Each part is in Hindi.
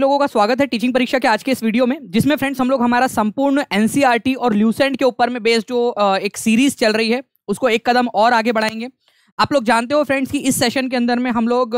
लोगों का स्वागत है टीचिंग परीक्षा के आज के इस वीडियो में जिसमें फ्रेंड्स हम लोग हमारा संपूर्ण एनसीईआरटी e और ल्यूसेंट के ऊपर में बेस्ड जो एक सीरीज चल रही है उसको एक कदम और आगे बढ़ाएंगे आप लोग जानते हो फ्रेंड्स कि इस सेशन के अंदर में हम लोग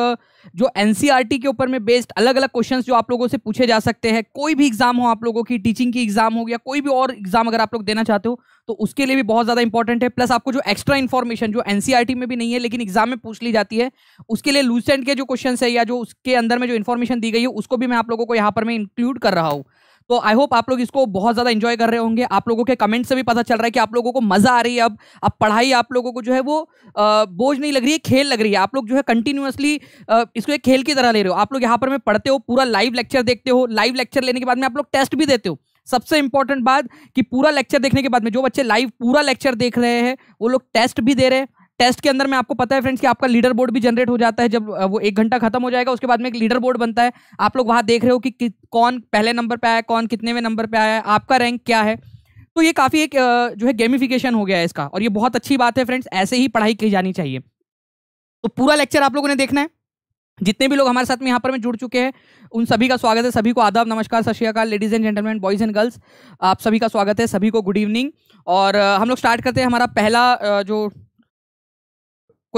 जो एनसीईआरटी e के ऊपर में बेस्ड अलग अलग क्वेश्चंस जो आप लोगों से पूछे जा सकते हैं कोई भी एग्जाम हो आप लोगों की टीचिंग की एग्जाम हो या कोई भी और एग्जाम अगर आप लोग देना चाहते हो तो उसके लिए भी बहुत ज़्यादा इंपॉर्टेंट है प्लस आपको जो एक्स्ट्रा इन्फॉर्मेशन जो एनसीईआरटी e में भी नहीं है लेकिन एग्जाम में पूछ ली जाती है उसके लिए लूसेंट के जो क्वेश्चन है या जो उसके अंदर में जो इन्फॉर्मेशन दी गई है उसको भी मैं आप लोगों को यहाँ पर मैं इंक्लूड कर रहा हूँ तो आई होप आप लोग इसको बहुत ज़्यादा इंजॉय कर रहे होंगे आप लोगों के कमेंट से भी पता चल रहा है कि आप लोगों को मज़ा आ रही है अब अब पढ़ाई आप लोगों को जो है वो बोझ नहीं लग रही है खेल लग रही है आप लोग जो है कंटिन्यूसली इसको एक खेल की तरह ले रहे हो आप लोग यहाँ पर मैं पढ़ते हो पूरा लाइव लेक्चर देखते हो लाइव लेक्चर लेने के बाद में आप लोग टेस्ट भी देते हो सबसे इंपॉर्टेंट बात कि पूरा लेक्चर देखने के बाद में जो बच्चे लाइव पूरा लेक्चर देख रहे हैं वो लोग टेस्ट भी दे रहे हैं टेस्ट के अंदर में आपको पता है फ्रेंड्स कि आपका लीडर बोर्ड भी जनरेट हो जाता है जब वो एक घंटा खत्म हो जाएगा उसके बाद में एक लीडर बोर्ड बनता है आप लोग वहां देख रहे हो कि, कि कौन पहले नंबर पे आया कौन कितने में नंबर पे आया है आपका रैंक क्या है तो ये काफ़ी एक जो है गेमिफिकेशन हो गया है इसका और ये बहुत अच्छी बात है फ्रेंड्स ऐसे ही पढ़ाई की जानी चाहिए तो पूरा लेक्चर आप लोगों ने देखना है जितने भी लोग हमारे साथ में यहाँ पर में जुड़ चुके हैं उन सभी का स्वागत है सभी को आदाब नमस्कार सत श्रीकाल ladies and gentleman boys and girls आप सभी का स्वागत है सभी को गुड इवनिंग और हम लोग स्टार्ट करते हैं हमारा पहला जो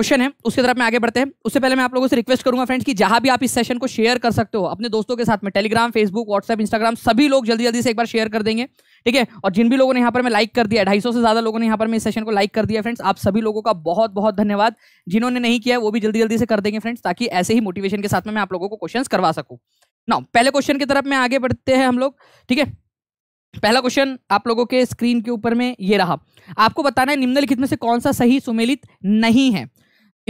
क्वेश्चन है उसके तरफ मैं आगे बढ़ते हैं उससे पहले मैं आप लोगों से रिक्वेस्ट करूंगा फ्रेंड्स कि जहां भी आप इस सेशन को शेयर कर सकते हो अपने दोस्तों के साथ में टेलीग्राम फेसबुक व्हाट्सएप इंस्टाग्राम सभी लोग जल्दी जल्दी से एक बार शेयर कर देंगे ठीक है और जिन भी लोगों ने यहाँ पर मैं लाइक कर दिया ढाई से ज्यादा लोगों ने यहाँ पर मैं इस सेशन को लाइक कर दिया फ्रेंड्स आप सभी लोगों का बहुत बहुत धन्यवाद जिन्होंने नहीं किया वो भी जल्दी जल्दी से कर देंगे फ्रेंड्स ताकि ऐसे ही मोटिवेशन के साथ में मैं आप लोगों को क्वेश्चन करवा सकूँ ना पहले क्वेश्चन की तरफ में आगे बढ़ते हैं हम लोग ठीक है पहला क्वेश्चन आप लोगों के स्क्रीन के ऊपर में ये रहा आपको बताना है निम्नलिखित में से कौन सा सही सुमेलित नहीं है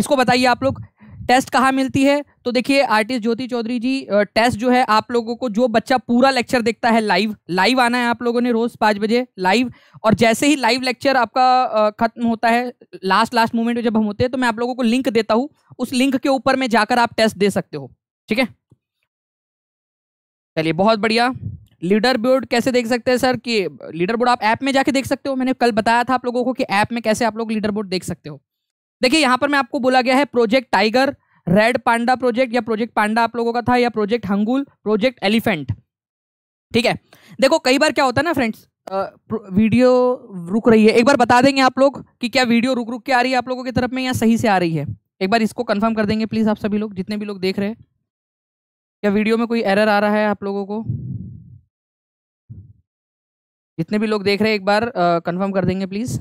इसको बताइए आप लोग टेस्ट कहाँ मिलती है तो देखिए आर्टिस्ट ज्योति चौधरी जी टेस्ट जो है आप लोगों को जो बच्चा पूरा लेक्चर देखता है लाइव लाइव आना है आप लोगों ने रोज पाँच बजे लाइव और जैसे ही लाइव लेक्चर आपका खत्म होता है लास्ट लास्ट मोमेंट जब हम होते हैं तो मैं आप लोगों को लिंक देता हूँ उस लिंक के ऊपर में जाकर आप टेस्ट दे सकते हो ठीक है चलिए बहुत बढ़िया लीडर बोर्ड कैसे देख सकते हैं सर कि लीडर बोर्ड आप ऐप में जाके देख सकते हो मैंने कल बताया था आप लोगों को कि ऐप में कैसे आप लोग लीडर बोर्ड देख सकते हो देखिए यहां पर मैं आपको बोला गया है project tiger red panda project या प्रोजेक्ट पांडा आप लोगों का था या प्रोजेक्ट हंगुल प्रोजेक्ट एलिफेंट ठीक है देखो कई बार क्या होता है ना फ्रेंड्स वीडियो रुक रही है एक बार बता देंगे आप लोग कि क्या वीडियो रुक रुक के आ रही है आप लोगों की तरफ में या सही से आ रही है एक बार इसको कंफर्म कर देंगे प्लीज़ आप सभी लोग जितने भी लोग देख रहे हैं क्या वीडियो में कोई एरर आ रहा है आप लोगों को जितने भी लोग देख रहे हैं एक बार कंफर्म कर देंगे प्लीज़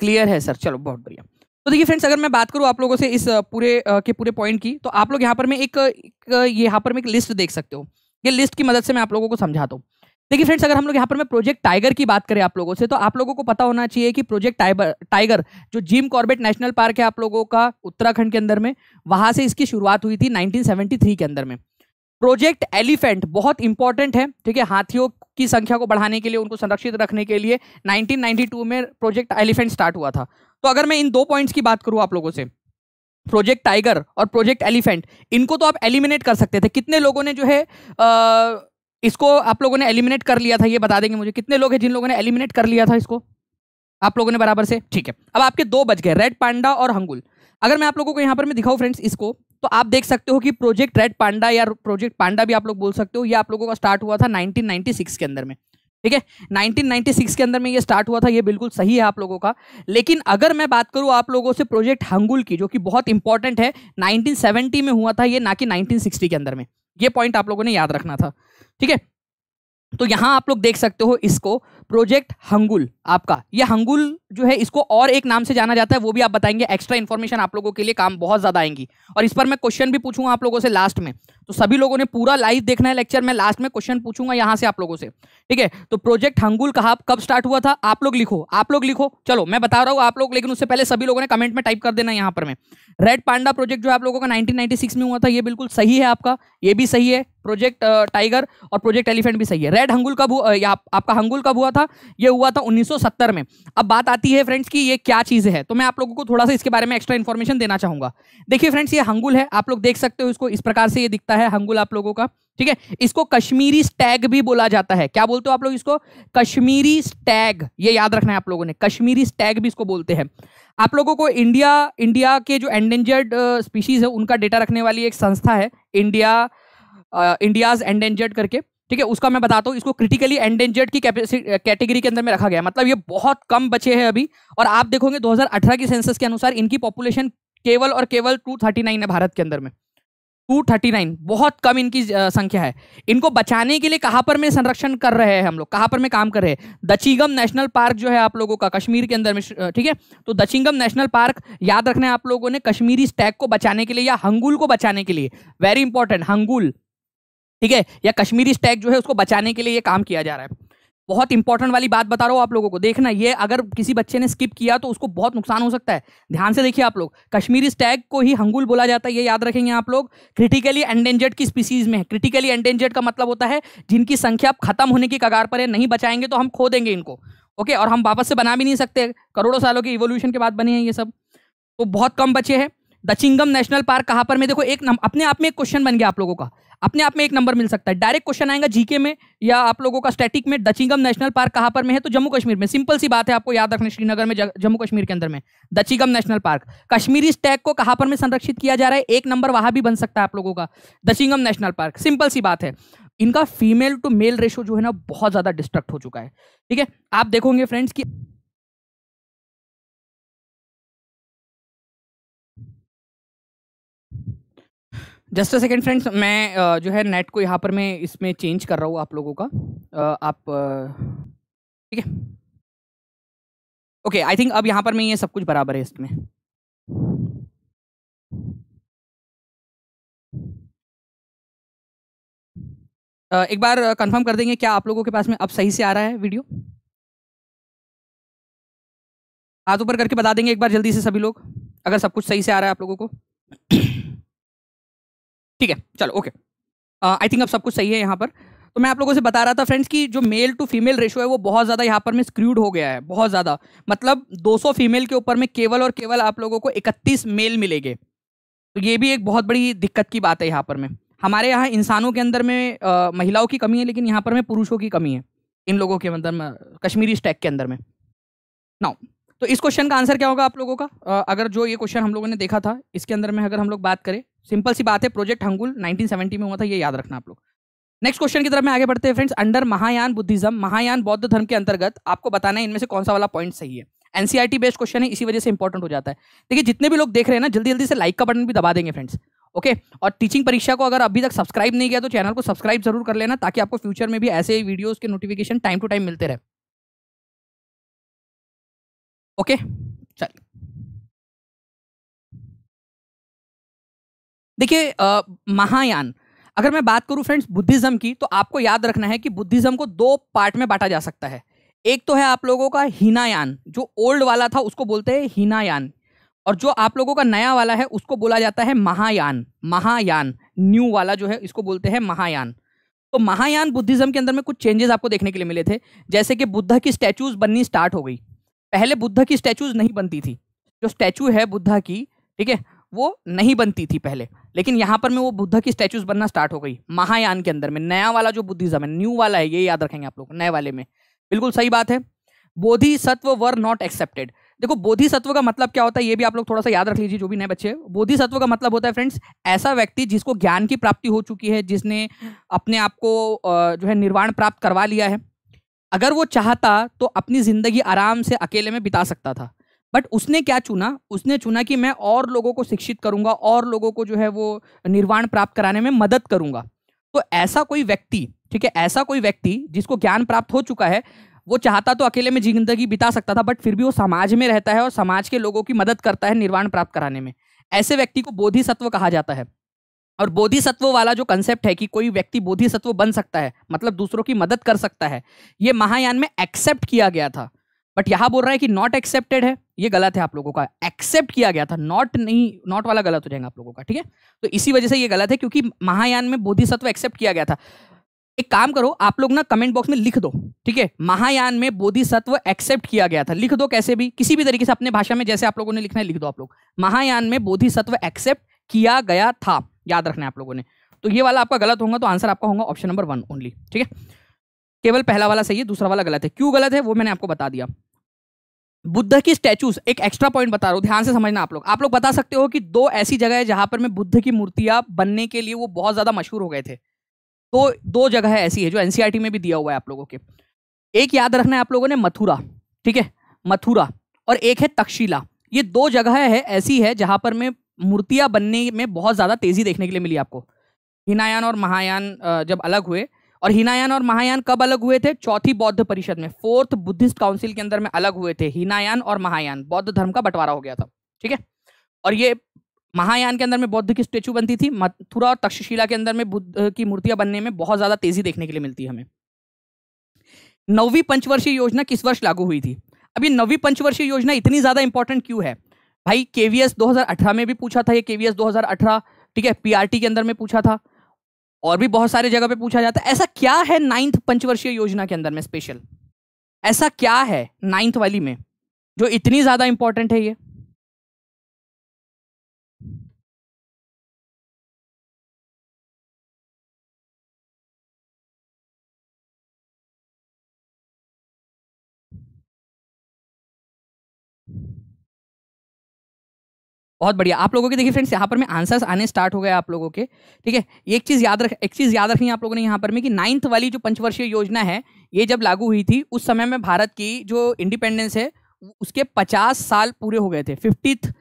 क्लियर है सर चलो बहुत बढ़िया तो देखिए फ्रेंड्स अगर मैं बात करूं आप लोगों से इस पूरे के पूरे पॉइंट की तो आप लोग यहाँ पर मैं एक, एक यहाँ पर मैं एक लिस्ट देख सकते हो ये लिस्ट की मदद से मैं आप लोगों को समझाता हूँ देखिए फ्रेंड्स अगर हम लोग यहाँ पर मैं प्रोजेक्ट टाइगर की बात करें आप लोगों से तो आप लोगों को पता होना चाहिए कि प्रोजेक्ट टाइगर टाइगर जो जिम कॉर्बेट नेशनल पार्क है आप लोगों का उत्तराखंड के अंदर में वहां से इसकी शुरुआत हुई थी 1973 के अंदर में प्रोजेक्ट एलिफेंट बहुत इंपॉर्टेंट है ठीक है हाथियों की संख्या को बढ़ाने के लिए उनको संरक्षित रखने के लिए 1992 में प्रोजेक्ट एलिफेंट स्टार्ट हुआ था तो अगर मैं इन दो पॉइंट्स की बात करूं आप लोगों से प्रोजेक्ट टाइगर और प्रोजेक्ट एलिफेंट इनको तो आप एलिमिनेट कर सकते थे कितने लोगों ने जो है आ, इसको आप लोगों ने एलिमिनेट कर लिया था ये बता देंगे मुझे कितने लोग हैं जिन लोगों ने एलिमिनेट कर लिया था इसको आप लोगों ने बराबर से ठीक है अब आपके दो बज गए रेड पांडा और हंगुल अगर मैं आप लोगों को यहाँ पर मैं दिखाऊँ फ्रेंड्स इसको तो आप देख सकते हो कि प्रोजेक्ट रेड पांडा या प्रोजेक्ट पांडा भी आप लोग बोल सकते हो ये आप लोगों का स्टार्ट हुआ था 1996 के अंदर में ठीक है 1996 के अंदर में ये स्टार्ट हुआ था ये बिल्कुल सही है आप लोगों का लेकिन अगर मैं बात करूँ आप लोगों से प्रोजेक्ट हंगुल की जो कि बहुत इंपॉर्टेंट है 1970 में हुआ था ये ना कि 1960 के अंदर में ये पॉइंट आप लोगों ने याद रखना था ठीक है तो यहाँ आप लोग देख सकते हो इसको प्रोजेक्ट हंगुल आपका ये हंगुल जो है इसको और एक नाम से जाना जाता है वो भी आप बताएंगे एक्स्ट्रा इन्फॉर्मेशन आप लोगों के लिए काम बहुत ज़्यादा आएंगी और इस पर मैं क्वेश्चन भी पूछूंगा आप लोगों से लास्ट में तो सभी लोगों ने पूरा लाइव देखना है लेक्चर में लास्ट में क्वेश्चन पूछूंगा यहाँ से आप लोगों से ठीक है तो प्रोजेक्ट हंगुल कहा कब स्टार्ट हुआ था आप लोग लिखो आप लोग लिखो चलो मैं बता रहा हूँ आप लोग लेकिन उससे पहले सभी लोगों ने कमेंट में टाइप कर देना यहाँ पर मैं रेड पांडा प्रोजेक्ट जो आप लोगों का नाइनटीन में हुआ था ये बिल्कुल सही है आपका ये भी सही है प्रोजेक्ट टाइगर और प्रोजेक्ट एलिफेंट भी सही है रेड हंगुल कब हुआ या आपका हंगुल कब हुआ था ये हुआ था 1970 में अब बात आती है फ्रेंड्स की ये क्या चीज़ है तो मैं आप लोगों को थोड़ा सा इसके बारे में एक्स्ट्रा इन्फॉर्मेशन देना चाहूँगा देखिए फ्रेंड्स ये हंगुल है आप लोग देख सकते हो इसको इस प्रकार से ये दिखता है हंगुल आप लोगों का ठीक है इसको कश्मीरी स्टैग भी बोला जाता है क्या बोलते हो आप लोग इसको कश्मीरी स्टैग ये याद रखना है आप लोगों ने कश्मीरी स्टैग भी इसको बोलते हैं आप लोगों को इंडिया इंडिया के जो एंडेंजर्ड स्पीशीज है उनका डेटा रखने वाली एक संस्था है इंडिया इंडियाज एंडेंजर्ड करके ठीक है उसका मैं बताता हूँ इसको क्रिटिकली एंडेंजर्ड की कैटेगरी के अंदर में रखा गया मतलब ये बहुत कम बचे हैं अभी और आप देखोगे 2018 की सेंसस के अनुसार इनकी पॉपुलेशन केवल और केवल 239 है भारत के अंदर में 239 बहुत कम इनकी संख्या है इनको बचाने के लिए कहाँ पर में संरक्षण कर रहे हैं हम लोग कहाँ पर में काम कर रहे हैं दचिंगम नेशनल पार्क जो है आप लोगों का कश्मीर के अंदर में ठीक है तो दचिंगम नेशनल पार्क याद रखना है आप लोगों ने कश्मीरी स्टैग को बचाने के लिए या हंगुल को बचाने के लिए वेरी इंपॉर्टेंट हंगुल ठीक है या कश्मीरी स्टैग जो है उसको बचाने के लिए ये काम किया जा रहा है बहुत इंपॉर्टेंट वाली बात बता रहा हूँ आप लोगों को देखना ये अगर किसी बच्चे ने स्किप किया तो उसको बहुत नुकसान हो सकता है ध्यान से देखिए आप लोग कश्मीरी स्टैग को ही हंगुल बोला जाता है ये याद रखेंगे आप लोग क्रिटिकली एंडेंजर्ड की स्पीसीज में है क्रिटिकली एंडेंजर्ड का मतलब होता है जिनकी संख्या खत्म होने की कगार पर है नहीं बचाएंगे तो हम खो देंगे इनको ओके और हम वापस से बना भी नहीं सकते करोड़ों सालों के इवोल्यूशन के बाद बने हैं ये सब तो बहुत कम बचे हैं द चिंगम नेशनल पार्क कहाँ पर मैं देखो एक अपने आप में एक क्वेश्चन बन गया आप लोगों का अपने आप में एक नंबर मिल सकता है डायरेक्ट क्वेश्चन आएगा जीके में या आप लोगों का स्टैटिक में दचिंगम नेशनल पार्क कहां पर में है तो जम्मू कश्मीर में सिंपल सी बात है आपको याद रखना श्रीनगर में जम्मू कश्मीर के अंदर में Dachigam national park Kashmiri stag को कहां पर में संरक्षित किया जा रहा है एक नंबर वहां भी बन सकता है आप लोगों का दचिंगम नेशनल पार्क सिंपल सी बात है इनका फीमेल टू मेल रेशो जो है ना बहुत ज़्यादा डिस्ट्रक्ट हो चुका है ठीक है आप देखोगे फ्रेंड्स की जस्ट अ सेकेंड फ्रेंड्स मैं जो है नेट को यहाँ पर मैं इसमें चेंज कर रहा हूँ आप लोगों का आप ठीक है ओके आई थिंक अब यहाँ पर मैं ये सब कुछ बराबर है इसमें एक बार कंफर्म कर देंगे क्या आप लोगों के पास में अब सही से आ रहा है वीडियो हाथ ऊपर करके बता देंगे एक बार जल्दी से सभी लोग अगर सब कुछ सही से आ रहा है आप लोगों को ठीक है चलो ओके आई थिंक अब सब कुछ सही है यहाँ पर तो मैं आप लोगों से बता रहा था फ्रेंड्स कि जो मेल टू फीमेल रेशो है वो बहुत ज़्यादा यहाँ पर में स्क्रूड हो गया है बहुत ज़्यादा मतलब 200 फीमेल के ऊपर में केवल और केवल आप लोगों को 31 मेल मिलेंगे तो ये भी एक बहुत बड़ी दिक्कत की बात है यहाँ पर में हमारे यहाँ इंसानों के अंदर में आ, uh, महिलाओं की कमी है लेकिन यहाँ पर में पुरुषों की कमी है इन लोगों के अंदर कश्मीरी स्टैक के अंदर में नाउ तो इस क्वेश्चन का आंसर क्या होगा आप लोगों का uh, अगर जो ये क्वेश्चन हम लोगों ने देखा था इसके अंदर में अगर हम लोग बात करें सिंपल सी बात है प्रोजेक्ट हंगुल 1970 में हुआ था ये याद रखना आप लोग नेक्स्ट क्वेश्चन की तरफ में आगे बढ़ते हैं friends under Mahayana Buddhism Mahayana बौद्ध धर्म के अंतर्गत आपको बताना है इनमें से कौन सा वाला पॉइंट सही है एनसीआरटी बेस्ड क्वेश्चन है इसी वजह से इंपॉर्टेंट हो जाता है देखिए जितने भी लोग देख रहे हैं ना जल्दी जल्दी से लाइक का बटन भी दबा देंगे फ्रेंड्स ओके और टीचिंग परीक्षा को अगर अभी तक सब्सक्राइब नहीं किया तो चैनल को सब्सक्राइब जरूर कर लेना ताकि आपको फ्यूचर में भी ऐसे वीडियोस के नोटिफिकेशन टाइम टू टाइम मिलते रहे ओके चलिए देखिए महायान अगर मैं बात करूं फ्रेंड्स बुद्धिज्म की तो आपको याद रखना है कि बुद्धिज्म को दो पार्ट में बांटा जा सकता है एक तो है आप लोगों का हीनायान जो ओल्ड वाला था उसको बोलते हैं हीनायान और जो आप लोगों का नया वाला है उसको बोला जाता है महायान महायान न्यू वाला जो है इसको बोलते हैं महायान तो महायान बुद्धिज्म के अंदर में कुछ चेंजेस आपको देखने के लिए मिले थे जैसे कि बुद्ध की स्टैचूज बननी स्टार्ट हो गई पहले बुद्ध की स्टैचूज नहीं बनती थी जो स्टैचू है बुद्धा की ठीक है वो नहीं बनती थी पहले लेकिन यहाँ पर मैं वो बुद्ध की स्टैचूज बनना स्टार्ट हो गई महायान के अंदर में नया वाला जो बुद्धिज्म है न्यू वाला है ये याद रखेंगे आप लोग नए वाले में बिल्कुल सही बात है बोधि सत्व वर नॉट एक्सेप्टेड देखो बोधि सत्व का मतलब क्या होता है ये भी आप लोग थोड़ा सा याद रख लीजिए जो भी नए बच्चे बोधि सत्व का मतलब होता है फ्रेंड्स ऐसा व्यक्ति जिसको ज्ञान की प्राप्ति हो चुकी है जिसने अपने आप को जो है निर्वाण प्राप्त करवा लिया है अगर वो चाहता तो अपनी जिंदगी आराम से अकेले में बिता सकता था बट उसने क्या चुना उसने चुना कि मैं और लोगों को शिक्षित करूंगा और लोगों को जो है वो निर्वाण प्राप्त कराने में मदद करूंगा तो ऐसा कोई व्यक्ति ठीक है ऐसा कोई व्यक्ति जिसको ज्ञान प्राप्त हो चुका है वो चाहता तो अकेले में जिंदगी बिता सकता था बट फिर भी वो समाज में रहता है और समाज के लोगों की मदद करता है निर्वाण प्राप्त कराने में ऐसे व्यक्ति को बोधिसत्व कहा जाता है और बोधिसत्व वाला जो कंसेप्ट है कि कोई व्यक्ति बोधिसत्व बन सकता है मतलब दूसरों की मदद कर सकता है ये महायान में एक्सेप्ट किया गया था बट यहाँ बोल रहा है कि नॉट एक्सेप्टेड है ये गलत है आप लोगों का एक्सेप्ट किया गया था नॉट नहीं नॉट वाला गलत हो जाएगा आप लोगों का ठीक है तो इसी वजह से ये गलत है क्योंकि महायान में बोधिसत्व एक्सेप्ट किया गया था एक काम करो आप लोग ना कमेंट बॉक्स में लिख दो ठीक है महायान में बोधिसत्व एक्सेप्ट किया गया था लिख दो कैसे भी किसी भी तरीके से अपने भाषा में जैसे आप लोगों ने लिखना है लिख दो आप लोग महायान में बोधिसत्व एक्सेप्ट किया गया था याद रखना है आप लोगों ने तो ये वाला आपका गलत होगा तो आंसर आपका होगा ऑप्शन नंबर वन ओनली ठीक है केवल पहला वाला सही है दूसरा वाला गलत है क्यों गलत है वो मैंने आपको बता दिया बुद्ध की स्टैचूज एक एक्स्ट्रा पॉइंट बता रहा हूँ ध्यान से समझना आप लोग आप लोग बता सकते हो कि दो ऐसी जगह है जहां पर मैं बुद्ध की मूर्तियां बनने के लिए वो बहुत ज्यादा मशहूर हो गए थे तो दो जगह ऐसी है जो एनसीआरटी e में भी दिया हुआ है आप लोगों के एक याद रखना है आप लोगों ने मथुरा ठीक है मथुरा और एक है तक्षशिला ये दो जगह है ऐसी है जहां पर मैं मूर्तियां बनने में बहुत ज्यादा तेजी देखने के लिए मिली आपको हिनायान और महायान जब अलग हुए और हिनायान और महायान कब अलग हुए थे चौथी बौद्ध परिषद में फोर्थ बुद्धिस्ट काउंसिल के अंदर में अलग हुए थे हिनायान और महायान बौद्ध धर्म का बंटवारा हो गया था ठीक है और ये महायान के अंदर में बौद्ध की स्टेचू बनती थी मथुरा और तक्षशिला के अंदर में बुद्ध की मूर्तियां बनने में बहुत ज्यादा तेजी देखने के लिए मिलती है हमें नौवीं पंचवर्षीय योजना किस वर्ष लागू हुई थी अब ये पंचवर्षीय योजना इतनी ज्यादा इंपॉर्टेंट क्यों है भाई केवीएस 2018 में भी पूछा था ये केवीएस 2018 ठीक है पीआरटी के अंदर में पूछा था और भी बहुत सारी जगह पे पूछा जाता है ऐसा क्या है नाइन्थ पंचवर्षीय योजना के अंदर में स्पेशल ऐसा क्या है नाइन्थ वाली में जो इतनी ज़्यादा इंपॉर्टेंट है ये बहुत बढ़िया आप लोगों के देखिए फ्रेंड्स यहाँ पर मैं आंसर्स आने स्टार्ट हो गए आप लोगों के ठीक है एक चीज़ याद रख एक चीज़ याद रखनी आप लोगों ने यहाँ पर में कि नाइन्थ वाली जो पंचवर्षीय योजना है ये जब लागू हुई थी उस समय में भारत की जो इंडिपेंडेंस है उसके पचास साल पूरे हो गए थे फिफ्टीथ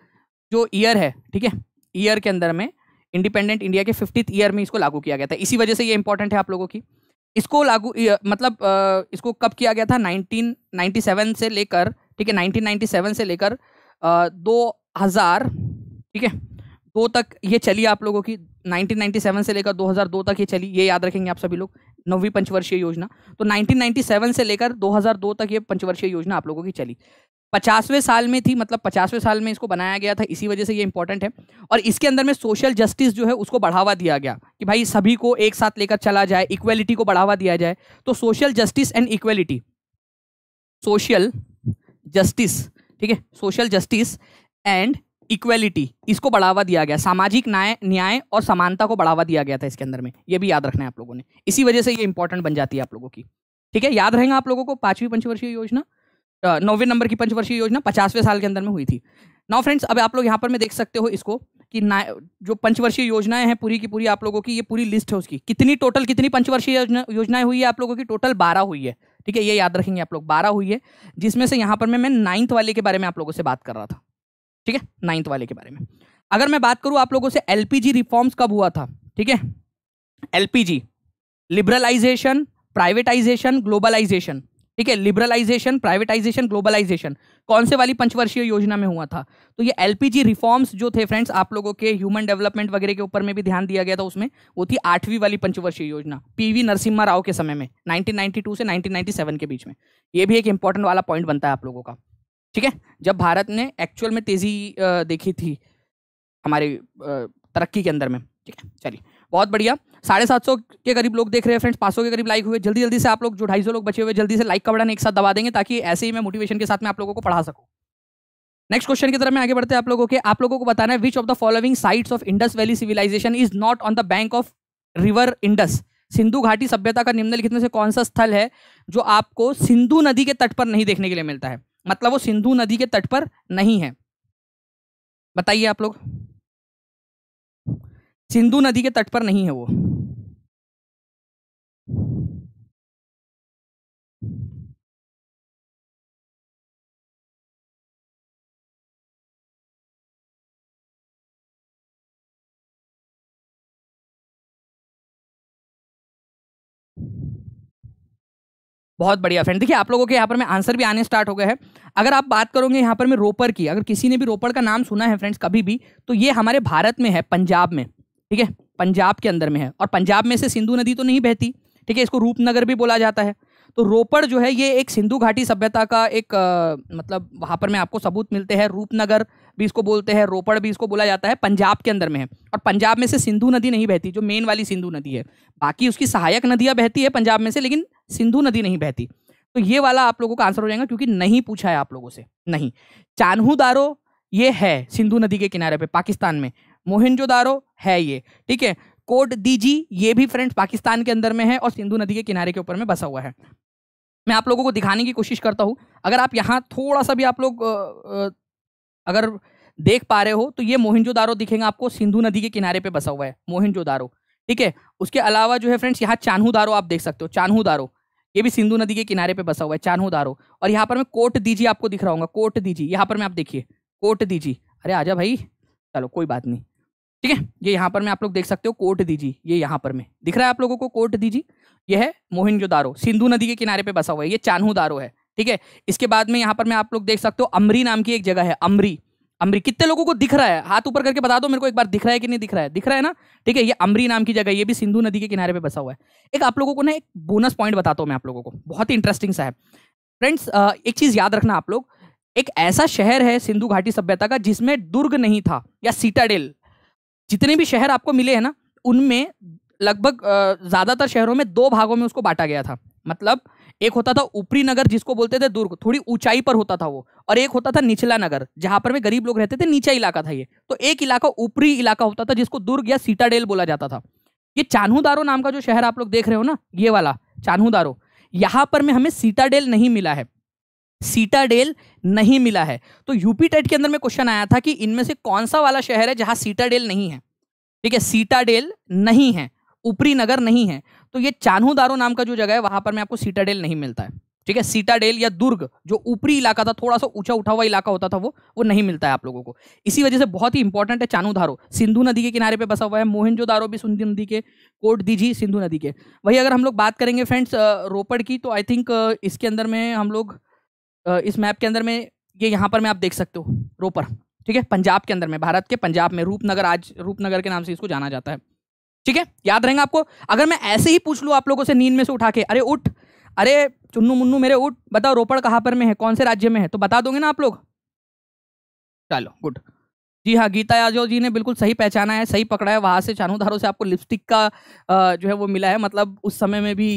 जो ईयर है ठीक है ईयर के अंदर में इंडिपेंडेंट इंडिया के फिफ्टीथ ईयर में इसको लागू किया गया था इसी वजह से ये इंपॉर्टेंट है आप लोगों की इसको लागू मतलब इसको कब किया गया था नाइनटीन से लेकर ठीक है नाइनटीन से लेकर दो हज़ार ठीक है दो तक ये चली आप लोगों की 1997 से लेकर 2002 तक ये चली ये याद रखेंगे आप सभी लोग नवी पंचवर्षीय योजना तो 1997 से लेकर 2002 तक ये पंचवर्षीय योजना आप लोगों की चली पचासवें साल में थी मतलब पचासवें साल में इसको बनाया गया था इसी वजह से ये इंपॉर्टेंट है और इसके अंदर में सोशल जस्टिस जो है उसको बढ़ावा दिया गया कि भाई सभी को एक साथ लेकर चला जाए इक्वेलिटी को बढ़ावा दिया जाए तो social justice and equality social justice ठीक है सोशल जस्टिस एंड इक्वेलिटी इसको बढ़ावा दिया गया सामाजिक न्याय न्याय और समानता को बढ़ावा दिया गया था इसके अंदर में ये भी याद रखना है आप लोगों ने इसी वजह से ये इंपॉर्टेंट बन जाती है आप लोगों की ठीक है याद रहेगा आप लोगों को पांचवी पंचवर्षीय योजना नौवे नंबर की पंचवर्षीय योजना पचासवें साल के अंदर में हुई थी नौ फ्रेंड्स अब आप लोग यहाँ पर मैं देख सकते हो इसको कि ना जो पंचवर्षीय योजनाएं हैं पूरी की पूरी आप लोगों की ये पूरी लिस्ट है उसकी कितनी टोटल कितनी पंचवर्षीय योजना योजनाएं हुई है आप लोगों की टोटल बारह हुई है ठीक है ये याद रखेंगे आप लोग बारह हुई है जिसमें से यहाँ पर मैं मैं नाइन्थ वाले के बारे में आप लोगों से बात कर रहा था ठीक है नाइन्थ वाले के बारे में अगर मैं बात करूं आप लोगों से एलपीजी रिफॉर्म्स कब हुआ था ठीक है एलपीजी लिबरलाइजेशन प्राइवेटाइजेशन ग्लोबलाइजेशन ठीक है लिबरलाइजेशन प्राइवेटाइजेशन ग्लोबलाइजेशन कौन से वाली पंचवर्षीय योजना में हुआ था तो ये एलपीजी रिफॉर्म्स जो थे फ्रेंड्स आप लोगों के ह्यूमन डेवलपमेंट वगैरह के ऊपर में भी ध्यान दिया गया था उसमें वो थी आठवीं वाली पंचवर्षीय योजना पीवी नरसिम्हा राव के समय में 1992 से 1997 के बीच में ये भी एक इंपॉर्टेंट वाला पॉइंट बनता है आप लोगों का ठीक है जब भारत ने एक्चुअल में तेज़ी देखी थी हमारे तरक्की के अंदर में ठीक है चलिए बहुत बढ़िया साढ़े सात सौ के करीब लोग देख रहे हैं फ्रेंड्स पाँच सौ के करीब लाइक हुए जल्दी जल्दी से आप लोग जो ढाई सौ लोग बचे हुए जल्दी से लाइक का बटन एक साथ दबा देंगे ताकि ऐसे ही मैं मोटिवेशन के साथ में आप लोगों को पढ़ा सकूँ नेक्स्ट क्वेश्चन की तरफ मैं आगे बढ़ते हैं आप लोगों के आप लोगों को बताना है which of the following sites of Indus valley civilisation is not on the bank of river Indus Sindhu घाटी सभ्यता का निम्नलिखित में से कौन सा स्थल है जो आपको सिंधु नदी के तट पर नहीं देखने के लिए मिलता है मतलब वो सिंधु नदी के तट पर नहीं है बताइए आप लोग सिंधु नदी के तट पर नहीं है वो बहुत बढ़िया फ्रेंड देखिए आप लोगों के यहाँ पर मैं आंसर भी आने स्टार्ट हो गए हैं अगर आप बात करोगे यहाँ पर मैं रोपर की अगर किसी ने भी रोपड़ का नाम सुना है फ्रेंड्स कभी भी तो ये हमारे भारत में है पंजाब में ठीक है पंजाब के अंदर में है और पंजाब में से सिंधु नदी तो नहीं बहती ठीक है इसको रूपनगर भी बोला जाता है तो रोपड़ जो है ये एक सिंधु घाटी सभ्यता का एक आ, मतलब वहाँ पर मैं आपको सबूत मिलते हैं रूपनगर भी इसको बोलते हैं रोपड़ भी इसको बोला जाता है पंजाब के अंदर में है और पंजाब में से सिंधु नदी नहीं बहती जो मेन वाली सिंधु नदी है बाकी उसकी सहायक नदियाँ बहती है पंजाब में से लेकिन सिंधु नदी नहीं बहती तो ये वाला आप लोगों का आंसर हो जाएगा क्योंकि नहीं पूछा है आप लोगों से नहीं दारो ये है सिंधु नदी के किनारे पे पाकिस्तान में दारो है ये ठीक है कोट दीजी ये भी फ्रेंड्स पाकिस्तान के अंदर में है और सिंधु नदी के किनारे के ऊपर में बसा हुआ है मैं आप लोगों को दिखाने की कोशिश करता हूँ अगर आप यहाँ थोड़ा सा भी आप लोग अगर देख पा रहे हो तो ये मोहिंजोदारो दिखेगा आपको सिंधु नदी के किनारे पे बसा हुआ है मोहिंजोदारो ठीक है उसके अलावा जो है फ्रेंड्स यहाँ दारो आप देख सकते हो दारो ये भी सिंधु नदी के किनारे पे बसा हुआ है दारो और यहाँ पर मैं कोट दीजिए आपको दिख रहा हूँ कोट दीजिए यहाँ पर मैं आप देखिए कोट दीजिए अरे आजा भाई चलो कोई बात नहीं ठीक है ये यहाँ पर मैं आप लोग देख सकते हो कोट दीजिए ये यहाँ पर मैं दिख रहा है आप लोगों को कोट दीजिए यह है मोहिंजोदारो सिंधु नदी के किनारे पे बसा हुआ है ये दारो है ठीक है इसके बाद में यहाँ पर मैं आप लोग देख सकते हो अमरी नाम की एक जगह है अमरी अमरी कितने लोगों को दिख रहा है हाथ ऊपर करके बता दो मेरे को एक बार दिख रहा है कि नहीं दिख रहा है दिख रहा है ना ठीक है ये अमरी नाम की जगह ये भी सिंधु नदी के किनारे पे बसा हुआ है एक आप लोगों को ना एक बोनस पॉइंट बताता हूँ मैं आप लोगों को बहुत ही इंटरेस्टिंग सा है फ्रेंड्स एक चीज़ याद रखना आप लोग एक ऐसा शहर है सिंधु घाटी सभ्यता का जिसमें दुर्ग नहीं था या सीटाडेल जितने भी शहर आपको मिले हैं ना उनमें लगभग ज़्यादातर शहरों में दो भागों में उसको बांटा गया था मतलब एक होता था ऊपरी नगर जिसको बोलते थे दुर्ग थोड़ी ऊंचाई पर होता था वो और एक होता था निचला नगर जहां पर गरीब लोग रहते थे नीचा इलाका था ये तो एक इलाका ऊपरी इलाका होता था जिसको दुर्ग या सीटाडेल बोला जाता था ये दारो नाम का जो शहर आप लोग देख रहे हो ना ये वाला दारो यहाँ पर में हमें सीटाडेल नहीं मिला है सीटाडेल नहीं मिला है तो यूपी टेट के अंदर में क्वेश्चन आया था कि इनमें से कौन सा वाला शहर है जहां सीटाडेल नहीं है ठीक है सीटाडेल नहीं है ऊपरी नगर नहीं है तो ये दारो नाम का जो जगह है वहां पर मैं आपको सीटाडेल नहीं मिलता है ठीक है सीटाडेल या दुर्ग जो ऊपरी इलाका था थोड़ा सा ऊंचा उठा हुआ इलाका होता था वो वो नहीं मिलता है आप लोगों को इसी वजह से बहुत ही इंपॉर्टेंट है चानूधारो सिंधु नदी के किनारे पे बसा हुआ है मोहनजोदारो भी सिंधु नदी के कोट दीजी सिंधु नदी के वही अगर हम लोग बात करेंगे फ्रेंड्स रोपड़ की तो आई थिंक इसके अंदर में हम लोग इस मैप के अंदर में ये यहाँ पर मैं आप देख सकते हो रोपड़ ठीक है पंजाब के अंदर में भारत के पंजाब में रूपनगर आज रूपनगर के नाम से इसको जाना जाता है ठीक है याद रहेगा आपको अगर मैं ऐसे ही पूछ लूँ आप लोगों से नींद में से उठा के अरे उठ अरे चुन्नू मुन्नू मेरे उठ बताओ रोपड़ कहाँ पर में है कौन से राज्य में है तो बता दोगे ना आप लोग चलो गुड जी हाँ गीता यादव जी ने बिल्कुल सही पहचाना है सही पकड़ा है वहाँ से चानूधारों धारों से आपको लिपस्टिक का जो है वो मिला है मतलब उस समय में भी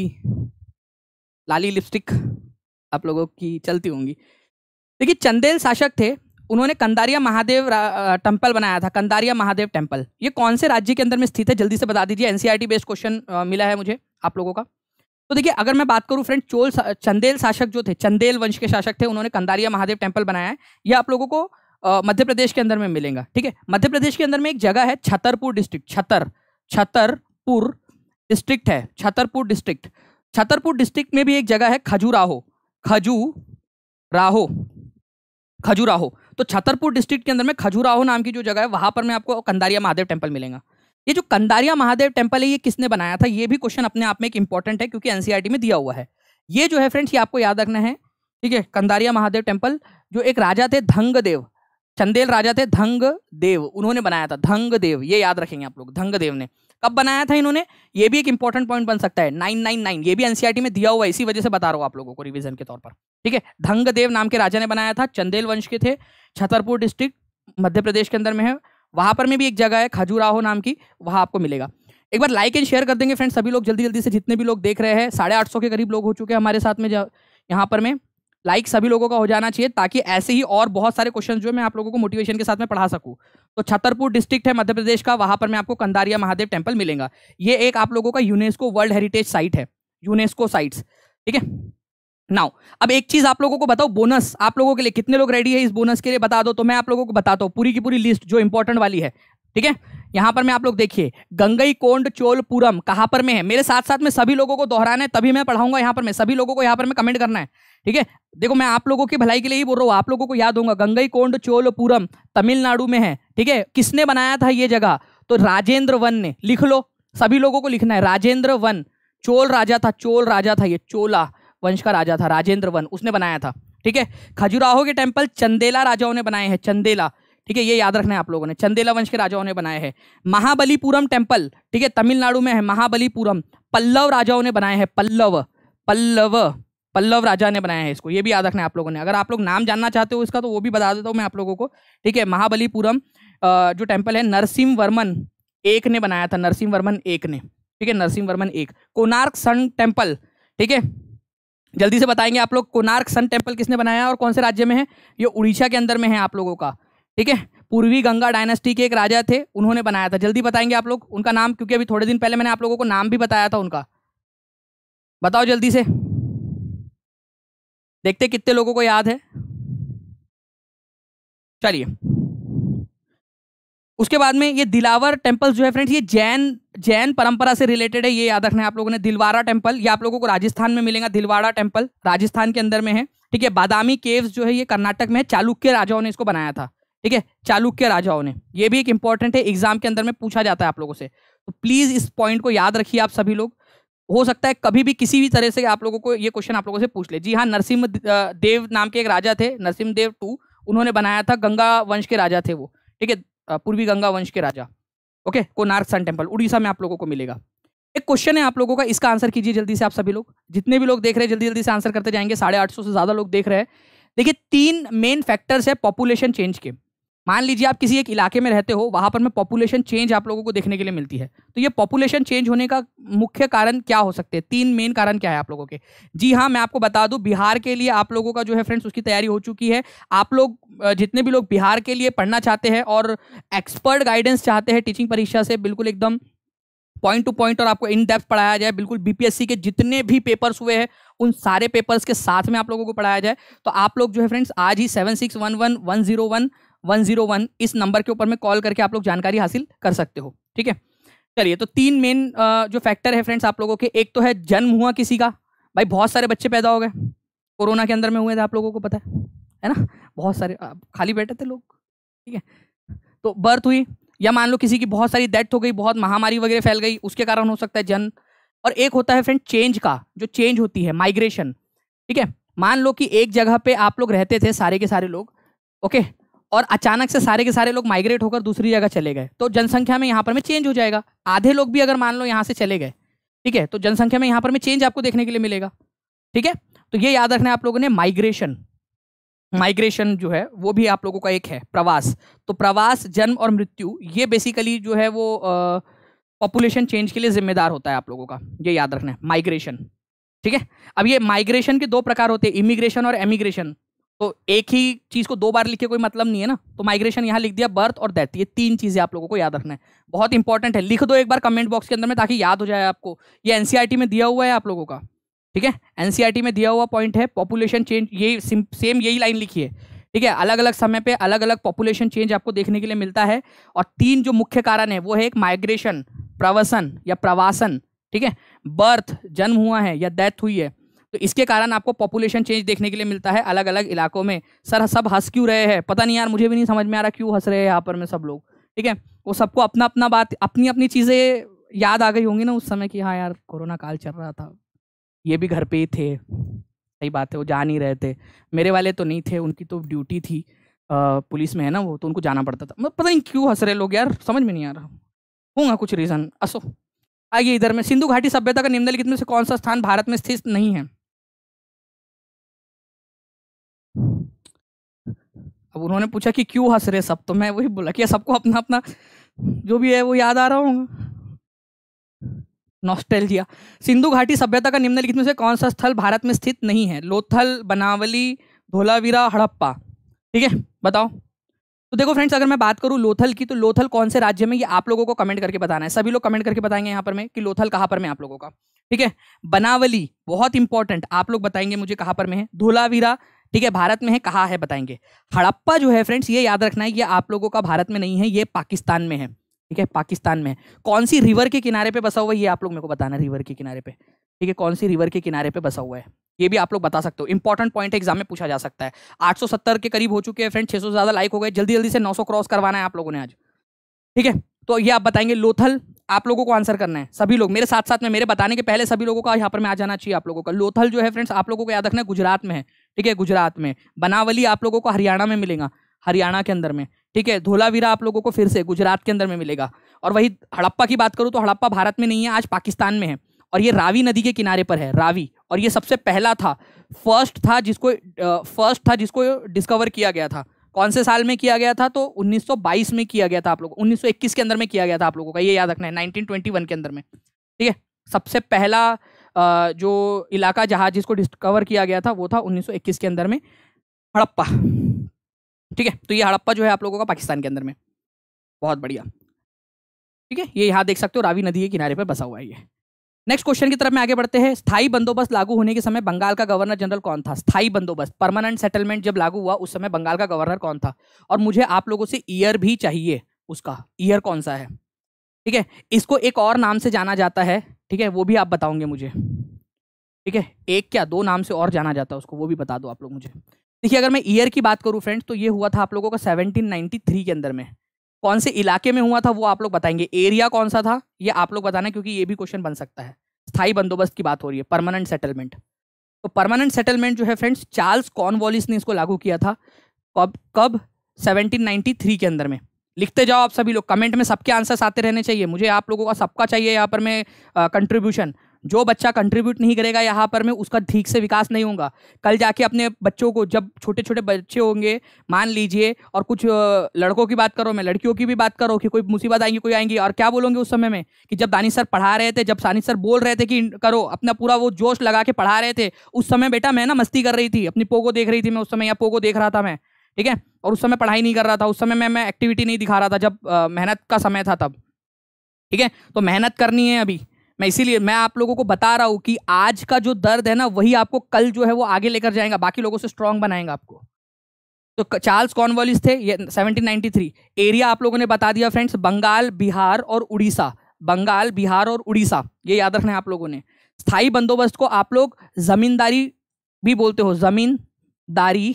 लाली लिपस्टिक आप लोगों की चलती होंगी देखिए चंदेल शासक थे उन्होंने कंदारिया महादेव टेम्पल बनाया था कंदारिया महादेव टेम्पल ये कौन से राज्य के अंदर में स्थित है जल्दी से बता दीजिए एनसीईआरटी बेस्ड क्वेश्चन मिला है मुझे आप लोगों का तो देखिए अगर मैं बात करूं फ्रेंड चोल चंदेल शासक जो थे चंदेल वंश के शासक थे उन्होंने कंदारिया महादेव टेम्पल बनाया है यह आप लोगों को मध्य प्रदेश के अंदर में मिलेगा ठीक है मध्य प्रदेश के अंदर में एक जगह है छतरपुर डिस्ट्रिक्ट छतर छतरपुर डिस्ट्रिक्ट है छतरपुर डिस्ट्रिक्ट छतरपुर डिस्ट्रिक्ट में भी एक जगह है खजूराहो खजू राहो खजुराहो तो छतरपुर डिस्ट्रिक्ट के अंदर में खजुराहो नाम की जो जगह है वहां पर मैं आपको कंदारिया महादेव टेम्पल मिलेगा ये जो कंदारिया महादेव टेम्पल है ये किसने बनाया था ये भी क्वेश्चन अपने आप में एक इंपॉर्टेंट है क्योंकि एनसीआरटी e में दिया हुआ है ये जो है फ्रेंड्स ये आपको याद रखना है ठीक है कंदारिया महादेव टेम्पल जो एक राजा थे धंग देव चंदेल राजा थे धंग देव उन्होंने बनाया था धंग देव ये याद रखेंगे आप लोग धंग देव ने कब बनाया था इन्होंने ये भी एक इंपॉर्टेंट पॉइंट बन सकता है नाइन नाइन नाइन ये भी एनसीआरटी e में दिया हुआ इसी वजह से बता रहा हूँ आप लोगों को रिविजन के तौर पर ठीक है धंगदेव नाम के राजा ने बनाया था चंदेल वंश के थे छतरपुर डिस्ट्रिक्ट मध्य प्रदेश के अंदर में है वहां पर में भी एक जगह है खजुराहो नाम की वहां आपको मिलेगा एक बार लाइक एंड शेयर कर देंगे फ्रेंड्स सभी लोग जल्दी जल्दी से जितने भी लोग देख रहे हैं साढ़े आठ सौ के करीब लोग हो चुके हैं हमारे साथ में यहाँ पर में लाइक सभी लोगों का हो जाना चाहिए ताकि ऐसे ही और बहुत सारे क्वेश्चन जो मैं आप लोगों को मोटिवेशन के साथ में पढ़ा सकूँ तो छतरपुर डिस्ट्रिक्ट है मध्य प्रदेश का वहां पर मैं आपको कंदारिया महादेव टेम्पल मिलेगा ये एक आप लोगों का यूनेस्को वर्ल्ड हेरिटेज साइट है यूनेस्को साइट्स ठीक है नाउ अब एक चीज आप लोगों को बताओ बोनस आप लोगों के लिए कितने लोग रेडी है इस बोनस के लिए बता दो तो मैं आप लोगों को बताता हूँ पूरी की पूरी लिस्ट जो इंपॉर्टेंट वाली है ठीक है यहां पर मैं आप लोग देखिए गंगई कोंड चोलपुरम कहां पर में है मेरे साथ साथ में सभी लोगों को दोहराना है तभी मैं पढ़ाऊंगा यहां पर मैं सभी लोगों को यहाँ पर मैं कमेंट करना है ठीक है देखो मैं आप लोगों की भलाई के लिए ही बोल रहा हूँ आप लोगों को याद होगा गंगई कोंड चोलपुरम तमिलनाडु में है ठीक है किसने बनाया था ये जगह तो राजेंद्र वन ने लिख लो सभी लोगों को लिखना है राजेंद्र वन चोल राजा था चोल राजा था ये चोला वंश का राजा था राजेंद्र वन उसने बनाया था ठीक है खजुराहो के टेम्पल चंदेला राजाओं ने बनाए हैं चंदेला ठीक है ये याद रखना है आप लोगों ने चंदेला वंश के राजाओं ने बनाया है महाबलीपुरम टेम्पल ठीक है तमिलनाडु में है महाबलीपुरम पल्लव राजाओं ने बनाया है पल्लव पल्लव पल्लव राजा ने बनाया है इसको ये भी याद रखना है आप लोगों ने अगर आप लोग नाम जानना चाहते हो इसका तो वो भी बता देता हूँ मैं आप लोगों को ठीक है महाबलीपुरम जो टेम्पल है नरसिंह वर्मन एक ने बनाया था नरसिंह वर्मन एक ने ठीक है नरसिंह वर्मन एक कोनार्क सन टेम्पल ठीक है जल्दी से बताएंगे आप लोग कोनार्क सन टेम्पल किसने बनाया और कौन से राज्य में है ये उड़ीसा के अंदर में है आप लोगों का ठीक है पूर्वी गंगा डायनेस्टी के एक राजा थे उन्होंने बनाया था जल्दी बताएंगे आप लोग उनका नाम क्योंकि अभी थोड़े दिन पहले मैंने आप लोगों को नाम भी बताया था उनका बताओ जल्दी से देखते कितने लोगों को याद है चलिए उसके बाद में ये दिलावर टेम्पल जो है फ्रेंड्स ये जैन जैन परंपरा से रिलेटेड है ये याद रखना है आप लोगों ने दिलवाड़ा टेम्पल ये आप लोगों को राजस्थान में मिलेगा दिलवाड़ा टेम्पल राजस्थान के अंदर में है ठीक है बादामी केव्स जो है ये कर्नाटक में चालुक्य राजाओं ने इसको बनाया था ठीक है चालुक्य राजाओं ने ये भी एक इंपॉर्टेंट है एग्जाम के अंदर में पूछा जाता है आप लोगों से तो प्लीज इस पॉइंट को याद रखिए आप सभी लोग हो सकता है कभी भी किसी भी तरह से आप लोगों को ये क्वेश्चन आप लोगों से पूछ ले जी हाँ नरसिम्ह देव नाम के एक राजा थे नरसिम्ह देव टू उन्होंने बनाया था गंगा वंश के राजा थे वो ठीक है पूर्वी गंगा वंश के राजा okay Konark sun temple Orissa में आप लोगों को मिलेगा एक क्वेश्चन है आप लोगों का इसका आंसर कीजिए जल्दी से आप सभी लोग जितने भी लोग देख रहे हैं जल्दी जल्दी से आंसर करते जाएंगे साढ़े आठ सौ से ज़्यादा लोग देख रहे हैं देखिए तीन मेन फैक्टर्स है पॉपुलेशन चेंज के मान लीजिए आप किसी एक इलाके में रहते हो वहाँ पर में पॉपुलेशन चेंज आप लोगों को देखने के लिए मिलती है तो ये पॉपुलेशन चेंज होने का मुख्य कारण क्या हो सकते हैं तीन मेन कारण क्या है आप लोगों के जी हाँ मैं आपको बता दूँ बिहार के लिए आप लोगों का जो है फ्रेंड्स उसकी तैयारी हो चुकी है आप लोग जितने भी लोग बिहार के लिए पढ़ना चाहते हैं और एक्सपर्ट गाइडेंस चाहते हैं टीचिंग परीक्षा से बिल्कुल एकदम पॉइंट टू पॉइंट और आपको इन डेप्थ पढ़ाया जाए बिल्कुल बीपीएससी के जितने भी पेपर्स हुए हैं उन सारे पेपर्स के साथ में आप लोगों को पढ़ाया जाए तो आप लोग जो है फ्रेंड्स आज ही seven six one one one zero one 101 इस नंबर के ऊपर में कॉल करके आप लोग जानकारी हासिल कर सकते हो ठीक है चलिए तो तीन मेन जो फैक्टर है फ्रेंड्स आप लोगों के एक तो है जन्म हुआ किसी का भाई बहुत सारे बच्चे पैदा हो गए कोरोना के अंदर में हुए थे आप लोगों को पता है है ना बहुत सारे खाली बैठे थे लोग ठीक है तो बर्थ हुई या मान लो किसी की बहुत सारी डेथ हो गई बहुत महामारी वगैरह फैल गई उसके कारण हो सकता है जन्म और एक होता है फ्रेंड चेंज का जो चेंज होती है माइग्रेशन ठीक है मान लो कि एक जगह पे आप लोग रहते थे सारे के सारे लोग ओके और अचानक से सारे के सारे लोग माइग्रेट होकर दूसरी जगह चले गए तो जनसंख्या में यहाँ पर में चेंज हो जाएगा आधे लोग भी अगर मान लो यहाँ से चले गए ठीक है तो जनसंख्या में यहाँ पर में चेंज आपको देखने के लिए मिलेगा ठीक है तो ये याद रखना आप लोगों ने माइग्रेशन माइग्रेशन जो है वो भी आप लोगों का एक है प्रवास तो प्रवास जन्म और मृत्यु ये बेसिकली जो है वो पॉपुलेशन चेंज के लिए जिम्मेदार होता है आप लोगों का ये याद रखना है माइग्रेशन ठीक है अब ये माइग्रेशन के दो प्रकार होते हैं इमिग्रेशन और एमिग्रेशन तो एक ही चीज को दो बार लिख के कोई मतलब नहीं है ना तो माइग्रेशन यहाँ लिख दिया बर्थ और डेथ ये तीन चीजें आप लोगों को याद रखना है बहुत इंपॉर्टेंट है लिख दो एक बार कमेंट बॉक्स के अंदर में ताकि याद हो जाए आपको ये एनसीईआरटी में दिया हुआ है आप लोगों का ठीक है एनसीईआरटी में दिया हुआ पॉइंट है पॉपुलेशन चेंज ये सेम यही लाइन लिखी है ठीक है अलग अलग समय पर अलग अलग पॉपुलेशन चेंज आपको देखने के लिए मिलता है और तीन जो मुख्य कारण है वो है एक माइग्रेशन प्रवसन या प्रवासन ठीक है बर्थ जन्म हुआ है या डेथ हुई है तो इसके कारण आपको पॉपुलेशन चेंज देखने के लिए मिलता है अलग अलग इलाकों में सर सब हंस क्यों रहे हैं पता नहीं यार मुझे भी नहीं समझ में आ रहा क्यों हंस रहे हैं यहाँ पर में सब लोग ठीक है वो सबको अपना अपना बात अपनी अपनी चीज़ें याद आ गई होंगी ना उस समय कि हाँ यार कोरोना काल चल रहा था ये भी घर पे ही थे सही बात है वो जा नहीं रहे थे मेरे वाले तो नहीं थे उनकी तो ड्यूटी थी पुलिस में है ना वो तो उनको जाना पड़ता था मैं पता नहीं क्यों हंस रहे लोग यार समझ में नहीं आ रहा होगा कुछ रीज़न असो आइए इधर में सिंधु घाटी सभ्यता का निम्नलिखित में से कौन सा स्थान भारत में स्थित नहीं है अब उन्होंने पूछा कि क्यों हंस रहे सब तो मैं वही बोला कि सबको अपना अपना जो भी है वो याद आ रहा होगा दिया सिंधु घाटी सभ्यता का निम्नलिखित में से कौन सा स्थल भारत में स्थित नहीं है लोथल बनावली धोलावीरा हड़प्पा ठीक है बताओ तो देखो फ्रेंड्स अगर मैं बात करूँ लोथल की तो लोथल कौन से राज्य में ये आप लोगों को कमेंट करके बताना है सभी लोग कमेंट करके बताएंगे यहाँ पर मैं कि लोथल कहाँ पर मैं आप लोगों का ठीक है बनावली बहुत इंपॉर्टेंट आप लोग बताएंगे मुझे कहाँ पर मैं है धोलावीरा ठीक है भारत में है कहाँ है बताएंगे हड़प्पा जो है फ्रेंड्स ये याद रखना है ये आप लोगों का भारत में नहीं है ये पाकिस्तान में है ठीक है पाकिस्तान में कौन सी रिवर के किनारे पे बसा हुआ है ये आप लोग मेरे को बताना रिवर के किनारे पे ठीक है कौन सी रिवर के किनारे पे बसा हुआ है ये भी आप लोग बता सकते हो इंपॉर्टेंट पॉइंट एग्जाम में पूछा जा सकता है आठ के करीब हो चुके हैं फ्रेंड छह सौ ज़्यादा लाइक हो गए जल्दी जल्दी से नौ क्रॉस करवाना है आप लोगों ने आज ठीक है तो ये आप बताएंगे लोथल आप लोगों को आंसर करना है सभी लोग मेरे साथ साथ में मेरे बताने के पहले सभी लोगों का यहाँ पर मैं आ जाना चाहिए आप लोगों का लोथल जो है फ्रेंड्स आप लोगों को याद रखना है गुजरात में है ठीक है गुजरात में बनावली आप लोगों को हरियाणा में मिलेगा हरियाणा के अंदर में ठीक है धोलावीरा आप लोगों को फिर से गुजरात के अंदर में मिलेगा और वही हड़प्पा की बात करूँ तो हड़प्पा भारत में नहीं है आज पाकिस्तान में है और ये रावी नदी के किनारे पर है रावी और ये सबसे पहला था फर्स्ट था जिसको फर्स्ट था जिसको डिस्कवर किया गया था कौन से साल में किया गया था तो 1922 में किया गया था आप लोग उन्नीस के अंदर में किया गया था आप लोगों का ये याद रखना है 1921 के अंदर में ठीक है सबसे पहला जो इलाका जहाज जिसको डिस्कवर किया गया था वो था 1921 के अंदर में हड़प्पा ठीक है तो ये हड़प्पा जो है आप लोगों का पाकिस्तान के अंदर में बहुत बढ़िया ठीक है ये यहाँ देख सकते हो रावी नदी के किनारे पर बसा हुआ है ये नेक्स्ट क्वेश्चन की तरफ में आगे बढ़ते हैं स्थाई बंदोबस्त लागू होने के समय बंगाल का गवर्नर जनरल कौन था स्थाई बंदोबस्त परमानेंट सेटलमेंट जब लागू हुआ उस समय बंगाल का गवर्नर कौन था और मुझे आप लोगों से ईयर भी चाहिए उसका ईयर कौन सा है ठीक है इसको एक और नाम से जाना जाता है ठीक है वो भी आप बताओगे मुझे ठीक है एक क्या दो नाम से और जाना जाता है उसको वो भी बता दो आप लोग मुझे देखिए अगर मैं ईयर की बात करूँ फ्रेंड्स तो ये हुआ था आप लोगों का सेवनटीन के अंदर में कौन से इलाके में हुआ था वो आप लोग बताएंगे एरिया कौन सा था ये आप लोग बताना क्योंकि ये भी क्वेश्चन बन सकता है स्थाई बंदोबस्त की बात हो रही है परमानेंट सेटलमेंट तो परमानेंट सेटलमेंट जो है फ्रेंड्स चार्ल्स कॉर्नवॉलिस ने इसको लागू किया था कब कब 1793 के अंदर में लिखते जाओ आप सभी लोग कमेंट में सबके आंसर्स आते रहने चाहिए मुझे आप लोगों का सबका चाहिए यहाँ पर मैं कंट्रीब्यूशन जो बच्चा कंट्रीब्यूट नहीं करेगा यहाँ पर मैं उसका ठीक से विकास नहीं होगा कल जाके अपने बच्चों को जब छोटे छोटे बच्चे होंगे मान लीजिए और कुछ लड़कों की बात करो मैं लड़कियों की भी बात करो कि कोई मुसीबत आएंगी कोई आएंगी और क्या बोलोगे उस समय में कि जब दानिश सर पढ़ा रहे थे जब सानी सर बोल रहे थे कि करो अपना पूरा वो जोश लगा के पढ़ा रहे थे उस समय बेटा मैं ना मस्ती कर रही थी अपनी पोगो देख रही थी मैं उस समय या पोगो देख रहा था मैं ठीक है और उस समय पढ़ाई नहीं कर रहा था उस समय मैं मैं एक्टिविटी नहीं दिखा रहा था जब मेहनत का समय था तब ठीक है तो मेहनत करनी है अभी मैं इसीलिए मैं आप लोगों को बता रहा हूँ कि आज का जो दर्द है ना वही आपको कल जो है वो आगे लेकर जाएगा बाकी लोगों से स्ट्रांग बनाएंगा आपको तो चार्ल्स कॉर्नवालिस थे ये 1793 एरिया आप लोगों ने बता दिया फ्रेंड्स बंगाल बिहार और उड़ीसा बंगाल बिहार और उड़ीसा ये याद रखना है आप लोगों ने स्थाई बंदोबस्त को आप लोग जमींदारी भी बोलते हो जमींदारी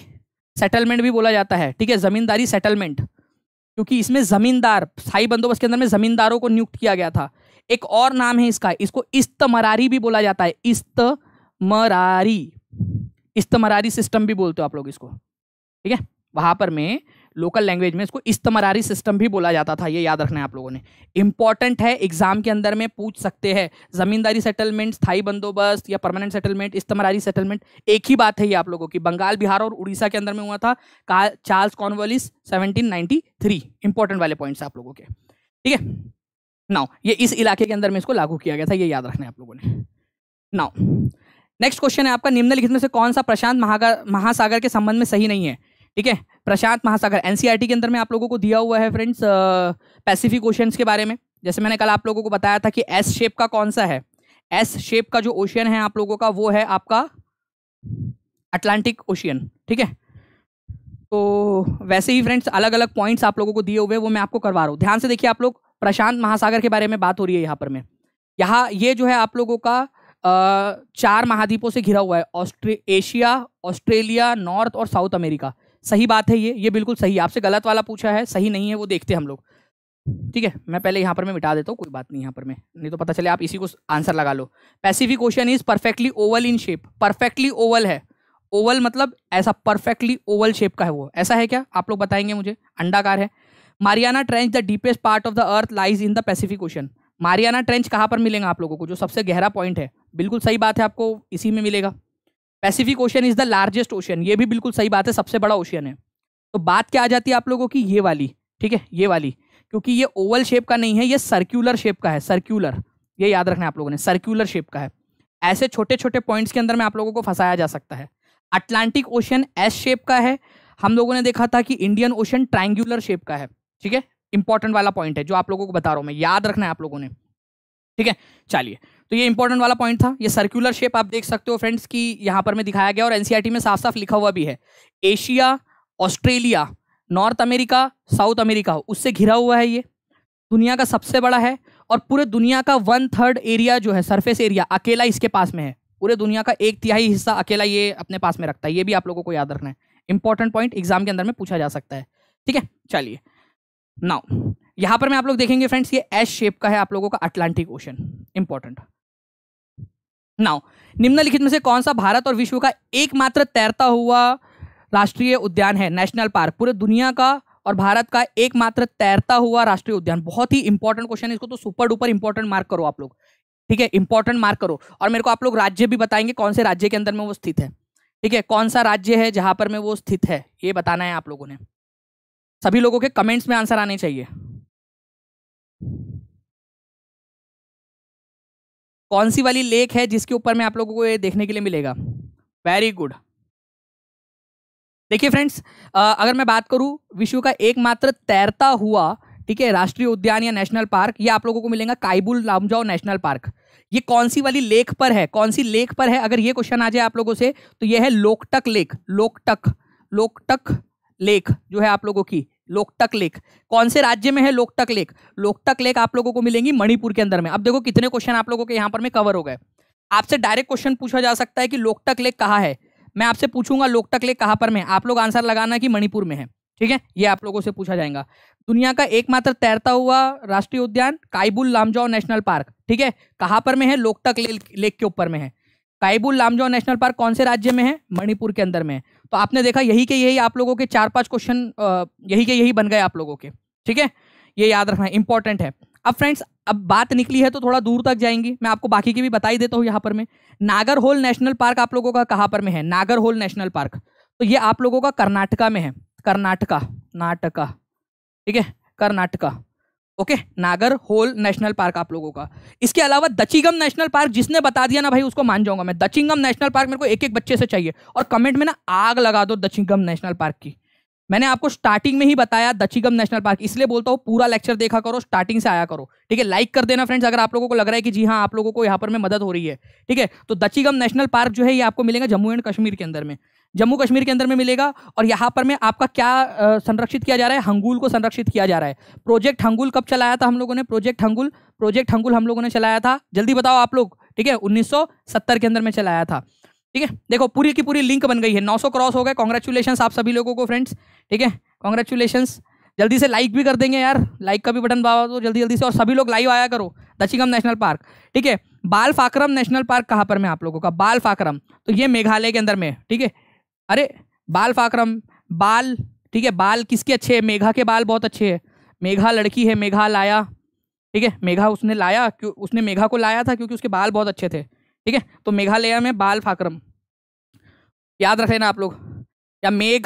सेटलमेंट भी बोला जाता है ठीक है जमींदारी सेटलमेंट क्योंकि इसमें जमींदार स्थाई बंदोबस्त के अंदर में जमींदारों को नियुक्त किया गया था एक और नाम है इसका इसको इस्तमरारी भी बोला जाता है इस्तमरारी इस्तमरारी सिस्टम भी बोलते हो आप लोग इसको ठीक है वहां पर में लोकल लैंग्वेज में इसको इस्तमरारी सिस्टम भी बोला जाता था ये याद रखना है आप लोगों ने इंपॉर्टेंट है एग्जाम के अंदर में पूछ सकते हैं जमींदारी सेटलमेंट स्थाई बंदोबस्त या परमानेंट सेटलमेंट इस्तमरारी सेटलमेंट एक ही बात है ये आप लोगों की बंगाल बिहार और उड़ीसा के अंदर में हुआ था चार्ल्स कॉन्वलिस सेवनटीन इंपॉर्टेंट वाले पॉइंट्स आप लोगों के ठीक है नाउ ये इस इलाके के अंदर में इसको लागू किया गया था ये याद रखना है आप लोगों ने नाउ नेक्स्ट क्वेश्चन है आपका निम्नलिखित में से कौन सा प्रशांत महासागर के संबंध में सही नहीं है ठीक है प्रशांत महासागर एनसीईआरटी e के अंदर में आप लोगों को दिया हुआ है फ्रेंड्स पैसिफिक ओशन के बारे में जैसे मैंने कल आप लोगों को बताया था कि एस शेप का कौन सा है एस शेप का जो ओशियन है आप लोगों का वो है आपका अटलांटिक ओशियन ठीक है तो वैसे ही फ्रेंड्स अलग अलग पॉइंट्स आप लोगों को दिए हुए वो मैं आपको करवा रहा हूँ ध्यान से देखिए आप लोग प्रशांत महासागर के बारे में बात हो रही है यहाँ पर में यहाँ ये जो है आप लोगों का चार महाद्वीपों से घिरा हुआ है ऑस्ट्रे एशिया ऑस्ट्रेलिया नॉर्थ और साउथ अमेरिका सही बात है ये ये बिल्कुल सही आपसे गलत वाला पूछा है सही नहीं है वो देखते हम लोग ठीक है मैं पहले यहाँ पर मैं मिटा देता हूँ कोई बात नहीं यहाँ पर मैं नहीं तो पता चले आप इसी को आंसर लगा लो Pacific Ocean is perfectly oval in shape perfectly oval है ओवल मतलब ऐसा परफेक्टली ओवल शेप का है वो ऐसा है क्या आप लोग बताएंगे मुझे अंडाकार है Mariana trench the deepest part of the earth lies in the Pacific Ocean Mariana trench कहाँ पर मिलेगा आप लोगों को जो सबसे गहरा पॉइंट है बिल्कुल सही बात है आपको इसी में मिलेगा Pacific Ocean is the largest ocean ये भी बिल्कुल सही बात है सबसे बड़ा ओशन है तो बात क्या आ जाती है आप लोगों की ये वाली ठीक है ये वाली क्योंकि ये ओवल शेप का नहीं है ये सर्क्यूलर शेप का है सर्क्यूलर ये याद रखना आप लोगों ने सर्क्यूलर शेप का है ऐसे छोटे छोटे पॉइंट्स के अंदर में आप लोगों को फंसाया जा सकता है अटलांटिक ओशन एस शेप का है हम लोगों ने देखा था कि इंडियन ओशन ट्राइंगुलर शेप का है ठीक है इंपॉर्टेंट वाला पॉइंट है जो आप लोगों को बता रहा हूँ मैं याद रखना है आप लोगों ने ठीक है चलिए तो ये इंपॉर्टेंट वाला पॉइंट था ये सर्कुलर शेप आप देख सकते हो फ्रेंड्स कि यहाँ पर मैं दिखाया गया और एनसीईआरटी e में साफ साफ लिखा हुआ भी है Asia Australia North America South America उससे घिरा हुआ है ये दुनिया का सबसे बड़ा है और पूरे दुनिया का वन थर्ड एरिया जो है सरफेस एरिया अकेला इसके पास में है पूरे दुनिया का एक तिहाई हिस्सा अकेला ये अपने पास में रखता है ये भी आप लोगों को याद रखना है इंपॉर्टेंट पॉइंट एग्जाम के अंदर में पूछा जा सकता है ठीक है चलिए नाउ यहाँ पर मैं आप लोग देखेंगे फ्रेंड्स ये एस शेप का है आप लोगों का अटलांटिक ओशन इंपॉर्टेंट नाउ निम्नलिखित में से कौन सा भारत और विश्व का एकमात्र तैरता हुआ राष्ट्रीय उद्यान है नेशनल पार्क पूरे दुनिया का और भारत का एकमात्र तैरता हुआ राष्ट्रीय उद्यान बहुत ही इंपॉर्टेंट क्वेश्चन है इसको तो सुपर डुपर इंपॉर्टेंट मार्क करो आप लोग ठीक है इंपॉर्टेंट मार्क करो और मेरे को आप लोग राज्य भी बताएंगे कौन से राज्य के अंदर में वो स्थित है ठीक है कौन सा राज्य है जहां पर में वो स्थित है ये बताना है आप लोगों ने सभी लोगों के कमेंट्स में आंसर आने चाहिए कौन सी वाली लेक है जिसके ऊपर में आप लोगों को ये देखने के लिए मिलेगा वेरी गुड देखिए फ्रेंड्स अगर मैं बात करूं विश्व का एकमात्र तैरता हुआ ठीक है राष्ट्रीय उद्यान या नेशनल पार्क ये आप लोगों को मिलेगा काइबुल लामजाओ नेशनल पार्क ये कौन सी वाली लेक पर है कौन सी लेक पर है अगर ये क्वेश्चन आ जाए आप लोगों से तो ये है लोकटक लेक लोकटक लोकटक लेक जो है आप लोगों की लोकटक लेक कौन से राज्य में है लोकटक लेक लोकटक लेक आप लोगों को मिलेंगी मणिपुर के अंदर में अब देखो कितने क्वेश्चन आप लोगों के यहाँ पर में कवर हो गए आपसे डायरेक्ट क्वेश्चन पूछा जा सकता है कि लोकटक लेक कहाँ है मैं आपसे पूछूंगा लोकटक लेक कहाँ पर में आप लोग आंसर लगाना कि मणिपुर में है ठीक है ये आप लोगों से पूछा जाएगा दुनिया का एकमात्र तैरता हुआ राष्ट्रीय उद्यान काइबुल लामजाओ नेशनल पार्क ठीक है कहाँ पर में है लोकटक लेक के ऊपर में है काइबुल लामजाओ नेशनल पार्क कौन से राज्य में है मणिपुर के अंदर में है तो आपने देखा यही के यही आप लोगों के चार पांच क्वेश्चन यही के यही बन गए आप लोगों के ठीक है ये याद रखना है इंपॉर्टेंट है अब फ्रेंड्स अब बात निकली है तो थोड़ा दूर तक जाएंगी मैं आपको बाकी की भी बताई देता हूँ यहाँ पर मैं नागर होल नेशनल पार्क आप लोगों का कहाँ पर में है नागर होल नेशनल पार्क तो ये आप लोगों का कर्नाटका में है कर्नाटका नाटका ठीक है Karnataka okay Nagarhole national park आप लोगों का इसके अलावा दचिंगम नेशनल पार्क जिसने बता दिया ना भाई उसको मान जाऊंगा मैं दचिंगम नेशनल पार्क मेरे को एक एक बच्चे से चाहिए और कमेंट में ना आग लगा दो दचिंगम नेशनल पार्क की मैंने आपको स्टार्टिंग में ही बताया दचिगम नेशनल पार्क इसलिए बोलता हूँ पूरा लेक्चर देखा करो स्टार्टिंग से आया करो ठीक है लाइक कर देना फ्रेंड्स अगर आप लोगों को लग रहा है कि जी हाँ आप लोगों को यहाँ पर मैं मदद हो रही है ठीक है तो दचिगम नेशनल पार्क जो है ये आपको मिलेगा जम्मू एंड कश्मीर के अंदर में जम्मू कश्मीर के अंदर में मिलेगा और यहाँ पर में आपका क्या संरक्षित किया जा रहा है हंगुल को संरक्षित किया जा रहा है प्रोजेक्ट हंगूल कब चलाया था हम लोगों ने प्रोजेक्ट हंगूल प्रोजेक्ट हंगुल हम लोगों ने चलाया था जल्दी बताओ आप लोग ठीक है 1970 के अंदर में चलाया था ठीक है देखो पूरी की पूरी लिंक बन गई है 900 क्रॉस हो गए कॉन्ग्रेचुलेशन आप सभी लोगों को फ्रेंड्स ठीक है कॉन्ग्रेचुलेशन जल्दी से लाइक भी कर देंगे यार लाइक का भी बटन बाबा तो जल्दी जल्दी से और सभी लोग लाइव आया करो दचिकम नेशनल पार्क ठीक है बाल फाकरम नेशनल पार्क कहाँ पर मैं आप लोगों का बाल फाकरम तो ये मेघालय के अंदर में ठीक है अरे बाल फाक्रम बाल ठीक है बाल किसके अच्छे है मेघा के बाल बहुत अच्छे है मेघा लड़की है मेघा लाया ठीक है मेघा उसने लाया क्यों उसने मेघा को लाया था क्योंकि उसके बाल बहुत अच्छे थे ठीक है तो मेघालय में बाल फाक्रम याद रख लेना आप लोग या मेघ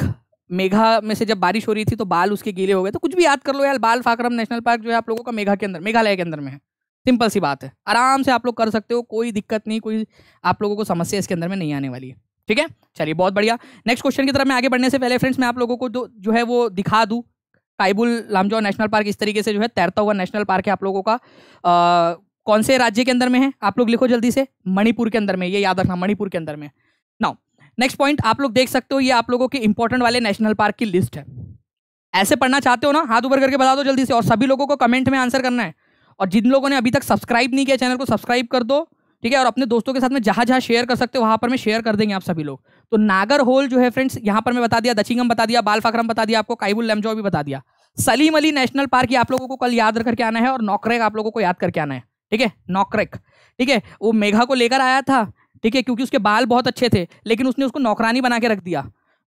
मेघा में से जब बारिश हो रही थी तो बाल उसके गीले हो गए तो कुछ भी याद कर लो यार बाल फाक्रम नेशनल पार्क जो है आप लोगों का मेघा के अंदर मेघालय के अंदर में है सिंपल सी बात है आराम से आप लोग कर सकते हो कोई दिक्कत नहीं कोई आप लोगों को समस्या इसके अंदर में नहीं आने वाली है ठीक है चलिए बहुत बढ़िया नेक्स्ट क्वेश्चन की तरफ मैं आगे बढ़ने से पहले फ्रेंड्स मैं आप लोगों को जो है वो दिखा दूँ काइबुल लामजौ नेशनल पार्क इस तरीके से जो है तैरता हुआ नेशनल पार्क है आप लोगों का आ, कौन से राज्य के अंदर में है आप लोग लिखो जल्दी से मणिपुर के अंदर में ये याद रखना मणिपुर के अंदर में नाउ नेक्स्ट पॉइंट आप लोग देख सकते हो ये आप लोगों के इंपॉर्टेंट वाले नेशनल पार्क की लिस्ट है ऐसे पढ़ना चाहते हो ना हाथ उभर करके बता दो जल्दी से और सभी लोगों को कमेंट में आंसर करना है और जिन लोगों ने अभी तक सब्सक्राइब नहीं किया चैनल को सब्सक्राइब कर दो ठीक है और अपने दोस्तों के साथ में जहाँ जहाँ शेयर कर सकते हो वहाँ पर मैं शेयर कर देंगे आप सभी लोग तो नागर होल जो है फ्रेंड्स यहाँ पर मैं बता दिया दचिंगम बता दिया बाल फाक्रम बता दिया आपको काइबुल लेमजो भी बता दिया सलीम अली नेशनल पार्क ये आप लोगों को कल याद करके आना है और नौकरेक आप लोगों को याद करके आना है ठीक है नौकरेक ठीक है वो मेघा को लेकर आया था ठीक है क्योंकि उसके बाल बहुत अच्छे थे लेकिन उसने उसको नौकरानी बना के रख दिया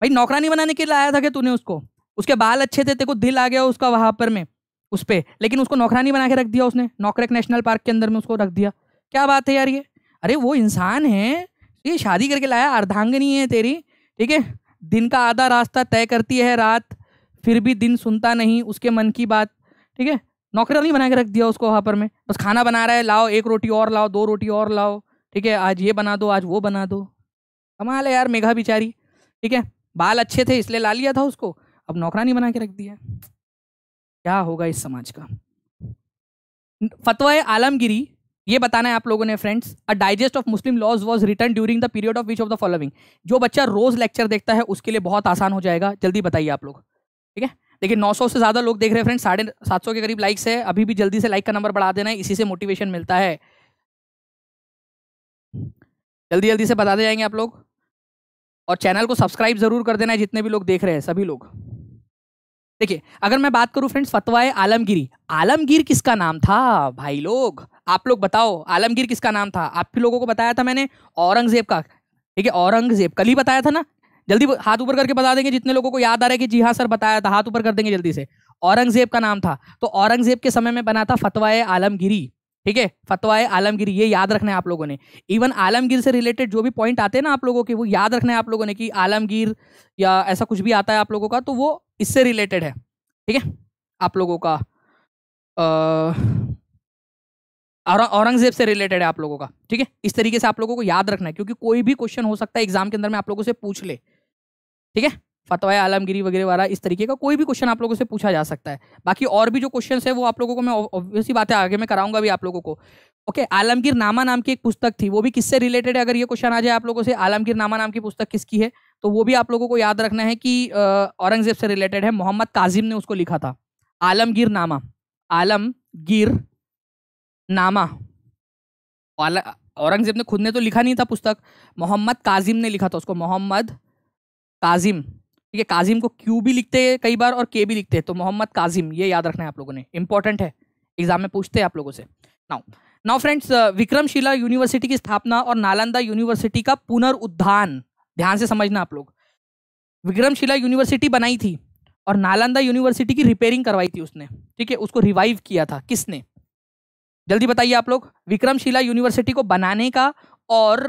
भाई नौकरानी बनाने के लिए आया था कि तूने उसको उसके बाल अच्छे थे तेको दिल आ गया उसका वहाँ पर में उस पर लेकिन उसको नौकरानी बना के रख दिया उसने नौकरेक नेशनल पार्क के अंदर में उसको रख दिया क्या बात है यार ये अरे वो इंसान है ये शादी करके लाया अर्धांगनी है तेरी ठीक है दिन का आधा रास्ता तय करती है रात फिर भी दिन सुनता नहीं उसके मन की बात ठीक है नहीं बना के रख दिया उसको वहाँ पर मैं बस खाना बना रहा है लाओ एक रोटी और लाओ दो रोटी और लाओ ठीक है आज ये बना दो आज वो बना दो कमाल है यार मेघा बिचारी ठीक है बाल अच्छे थे इसलिए ला लिया था उसको अब नौकरानी बना के रख दिया क्या होगा इस समाज का फतवा आलमगिरी ये बताना है आप लोगों ने friends a digest of Muslim laws was written during the period of which of the following जो बच्चा रोज लेक्चर देखता है उसके लिए बहुत आसान हो जाएगा जल्दी बताइए आप लोग ठीक है देखिए 900 से ज़्यादा लोग देख रहे हैं फ्रेंड्स साढ़े सात के करीब लाइक्स है अभी भी जल्दी से लाइक का नंबर बढ़ा देना है इसी से मोटिवेशन मिलता है जल्दी जल्दी से बताते जाएंगे आप लोग और चैनल को सब्सक्राइब ज़रूर कर देना है जितने भी लोग देख रहे हैं सभी लोग देखिए अगर मैं बात करूं फ्रेंड्स फतवाए आलमगिरी आलमगीर किसका नाम था भाई लोग आप लोग बताओ आलमगीर किसका नाम था आप लोगों को बताया था मैंने औरंगजेब का ठीक है औरंगजेब कल ही बताया था ना जल्दी हाथ ऊपर करके बता देंगे जितने लोगों को याद आ रहा है कि जी हाँ सर बताया था हाथ ऊपर कर देंगे जल्दी से औरंगजेब का नाम था तो औरंगजेब के समय में बना था फतवाए आलमगिरी ठीक है फतवाए आलमगीर ये याद रखना है आप लोगों ने इवन आलमगीर से रिलेटेड जो भी पॉइंट आते हैं ना आप लोगों के वो याद रखना है आप लोगों ने कि आलमगीर या ऐसा कुछ भी आता है आप लोगों का तो वो इससे रिलेटेड है ठीक है आप लोगों का औरंगजेब से रिलेटेड है आप लोगों का ठीक है इस तरीके से आप लोगों को याद रखना है क्योंकि कोई भी क्वेश्चन हो सकता है एग्जाम के अंदर में आप लोगों से पूछ ले ठीक है फतवा आलमगिरी वगैरह वाला इस तरीके का कोई भी क्वेश्चन आप लोगों से पूछा जा सकता है बाकी और भी जो क्वेश्चन है वो आप लोगों को मैं ऑब्वियसली बातें आगे मैं कराऊंगा भी आप लोगों को ओके okay, आलमगीर नामा नाम की एक पुस्तक थी वो भी किससे रिलेटेड है अगर ये क्वेश्चन आ जाए आप लोगों से आलमगीर नामा नाम की पुस्तक किसकी है तो वो भी आप लोगों को याद रखना है कि औरंगजेब से रिलेटेड है मोहम्मद काजिम ने उसको लिखा था आलमगीर नामा आलमगीर नामा औरंगजेब ने खुद ने तो लिखा नहीं था पुस्तक मोहम्मद काजिम ने लिखा था उसको मोहम्मद काजिम ठीक है काजिम को क्यू भी लिखते हैं कई बार और के भी लिखते हैं तो मोहम्मद काजिम ये याद रखना है आप लोगों ने इंपॉर्टेंट है एग्जाम में पूछते हैं आप लोगों से now now friends Vikramshila university की स्थापना और नालंदा यूनिवर्सिटी का पुनरुद्धान ध्यान से समझना आप लोग विक्रमशिला यूनिवर्सिटी बनाई थी और नालंदा यूनिवर्सिटी की रिपेयरिंग करवाई थी उसने ठीक है उसको रिवाइव किया था किसने जल्दी बताइए आप लोग विक्रमशिला यूनिवर्सिटी को बनाने का और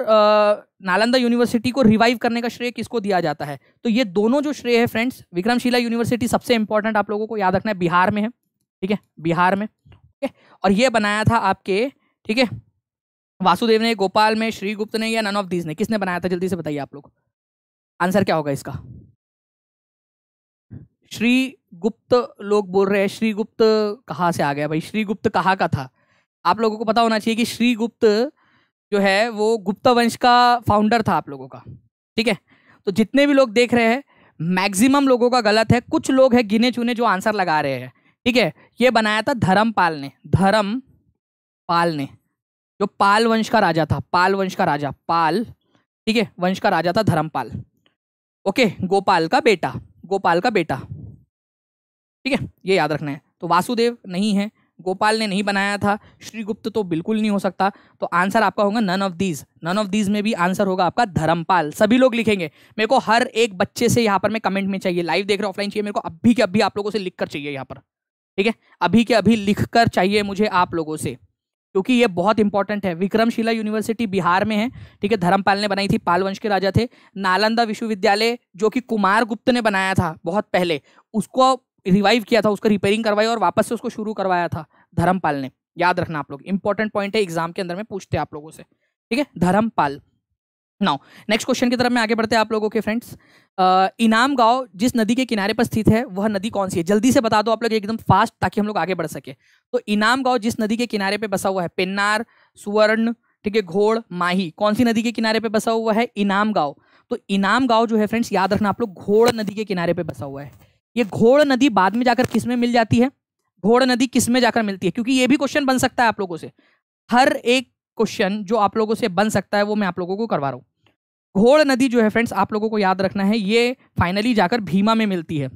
नालंदा यूनिवर्सिटी को रिवाइव करने का श्रेय किसको दिया जाता है तो ये दोनों जो श्रेय है फ्रेंड्स विक्रमशिला यूनिवर्सिटी सबसे इंपॉर्टेंट आप लोगों को याद रखना है बिहार में है ठीक है बिहार में ठीक है और ये बनाया था आपके ठीक है वासुदेव ने गोपाल में श्रीगुप्त ने या नन ऑफ दीज ने किसने बनाया था जल्दी से बताइए आप लोग आंसर क्या होगा इसका श्री गुप्त लोग बोल रहे हैं श्रीगुप्त कहाँ से आ गया भाई श्रीगुप्त कहाँ का था आप लोगों को पता होना चाहिए कि श्रीगुप्त जो है वो गुप्ता वंश का फाउंडर था आप लोगों का ठीक है तो जितने भी लोग देख रहे हैं मैक्सिमम लोगों का गलत है कुछ लोग हैं गिने चुने जो आंसर लगा रहे हैं ठीक है ये बनाया था धर्मपाल ने धर्म पाल ने जो पाल वंश का राजा था पाल वंश का राजा पाल ठीक है वंश का राजा था धर्मपाल ओके गोपाल का बेटा गोपाल का बेटा ठीक है ये याद रखना है तो वासुदेव नहीं है गोपाल ने नहीं बनाया था श्रीगुप्त तो बिल्कुल नहीं हो सकता तो आंसर आपका होगा none of these none of these में भी आंसर होगा आपका धर्मपाल सभी लोग लिखेंगे मेरे को हर एक बच्चे से यहाँ पर मैं कमेंट में चाहिए लाइव देख रहे ऑफलाइन चाहिए मेरे को अभी के अभी आप लोगों से लिख कर चाहिए यहाँ पर ठीक है अभी के अभी लिख कर चाहिए मुझे आप लोगों से क्योंकि ये बहुत इंपॉर्टेंट है विक्रमशिला यूनिवर्सिटी बिहार में है ठीक है धर्मपाल ने बनाई थी पाल वंश के राजा थे नालंदा विश्वविद्यालय जो कि कुमार गुप्त ने बनाया था बहुत पहले उसको रिवाइव किया था उसका रिपेयरिंग करवाई और वापस से उसको शुरू करवाया था धर्मपाल ने याद रखना आप लोग इंपॉर्टेंट पॉइंट है एग्जाम के अंदर में पूछते हैं आप लोगों से ठीक है धर्मपाल नाउ नेक्स्ट क्वेश्चन की तरफ में आगे बढ़ते हैं आप लोगों के फ्रेंड्स इनाम गांव जिस नदी के किनारे पर स्थित है वह नदी कौन सी है जल्दी से बता दो आप लोग एकदम फास्ट ताकि हम लोग आगे बढ़ सके तो इनाम गांव जिस नदी के किनारे पे बसा हुआ है पेन्नार सुवर्ण ठीक है घोड़ माही कौन सी नदी के किनारे पे बसा हुआ है इनाम गांव तो इनाम गांव जो है फ्रेंड्स याद रखना आप लोग घोड़ नदी के किनारे पे बसा हुआ है ये घोड़ नदी बाद में जाकर किस में मिल जाती है घोड़ नदी किस में जाकर मिलती है क्योंकि ये भी क्वेश्चन बन सकता है आप लोगों से हर एक क्वेश्चन जो आप लोगों से बन सकता है वो मैं आप लोगों को करवा रहा हूँ घोड़ नदी जो है फ्रेंड्स आप लोगों को याद रखना है ये फाइनली जाकर भीमा में मिलती है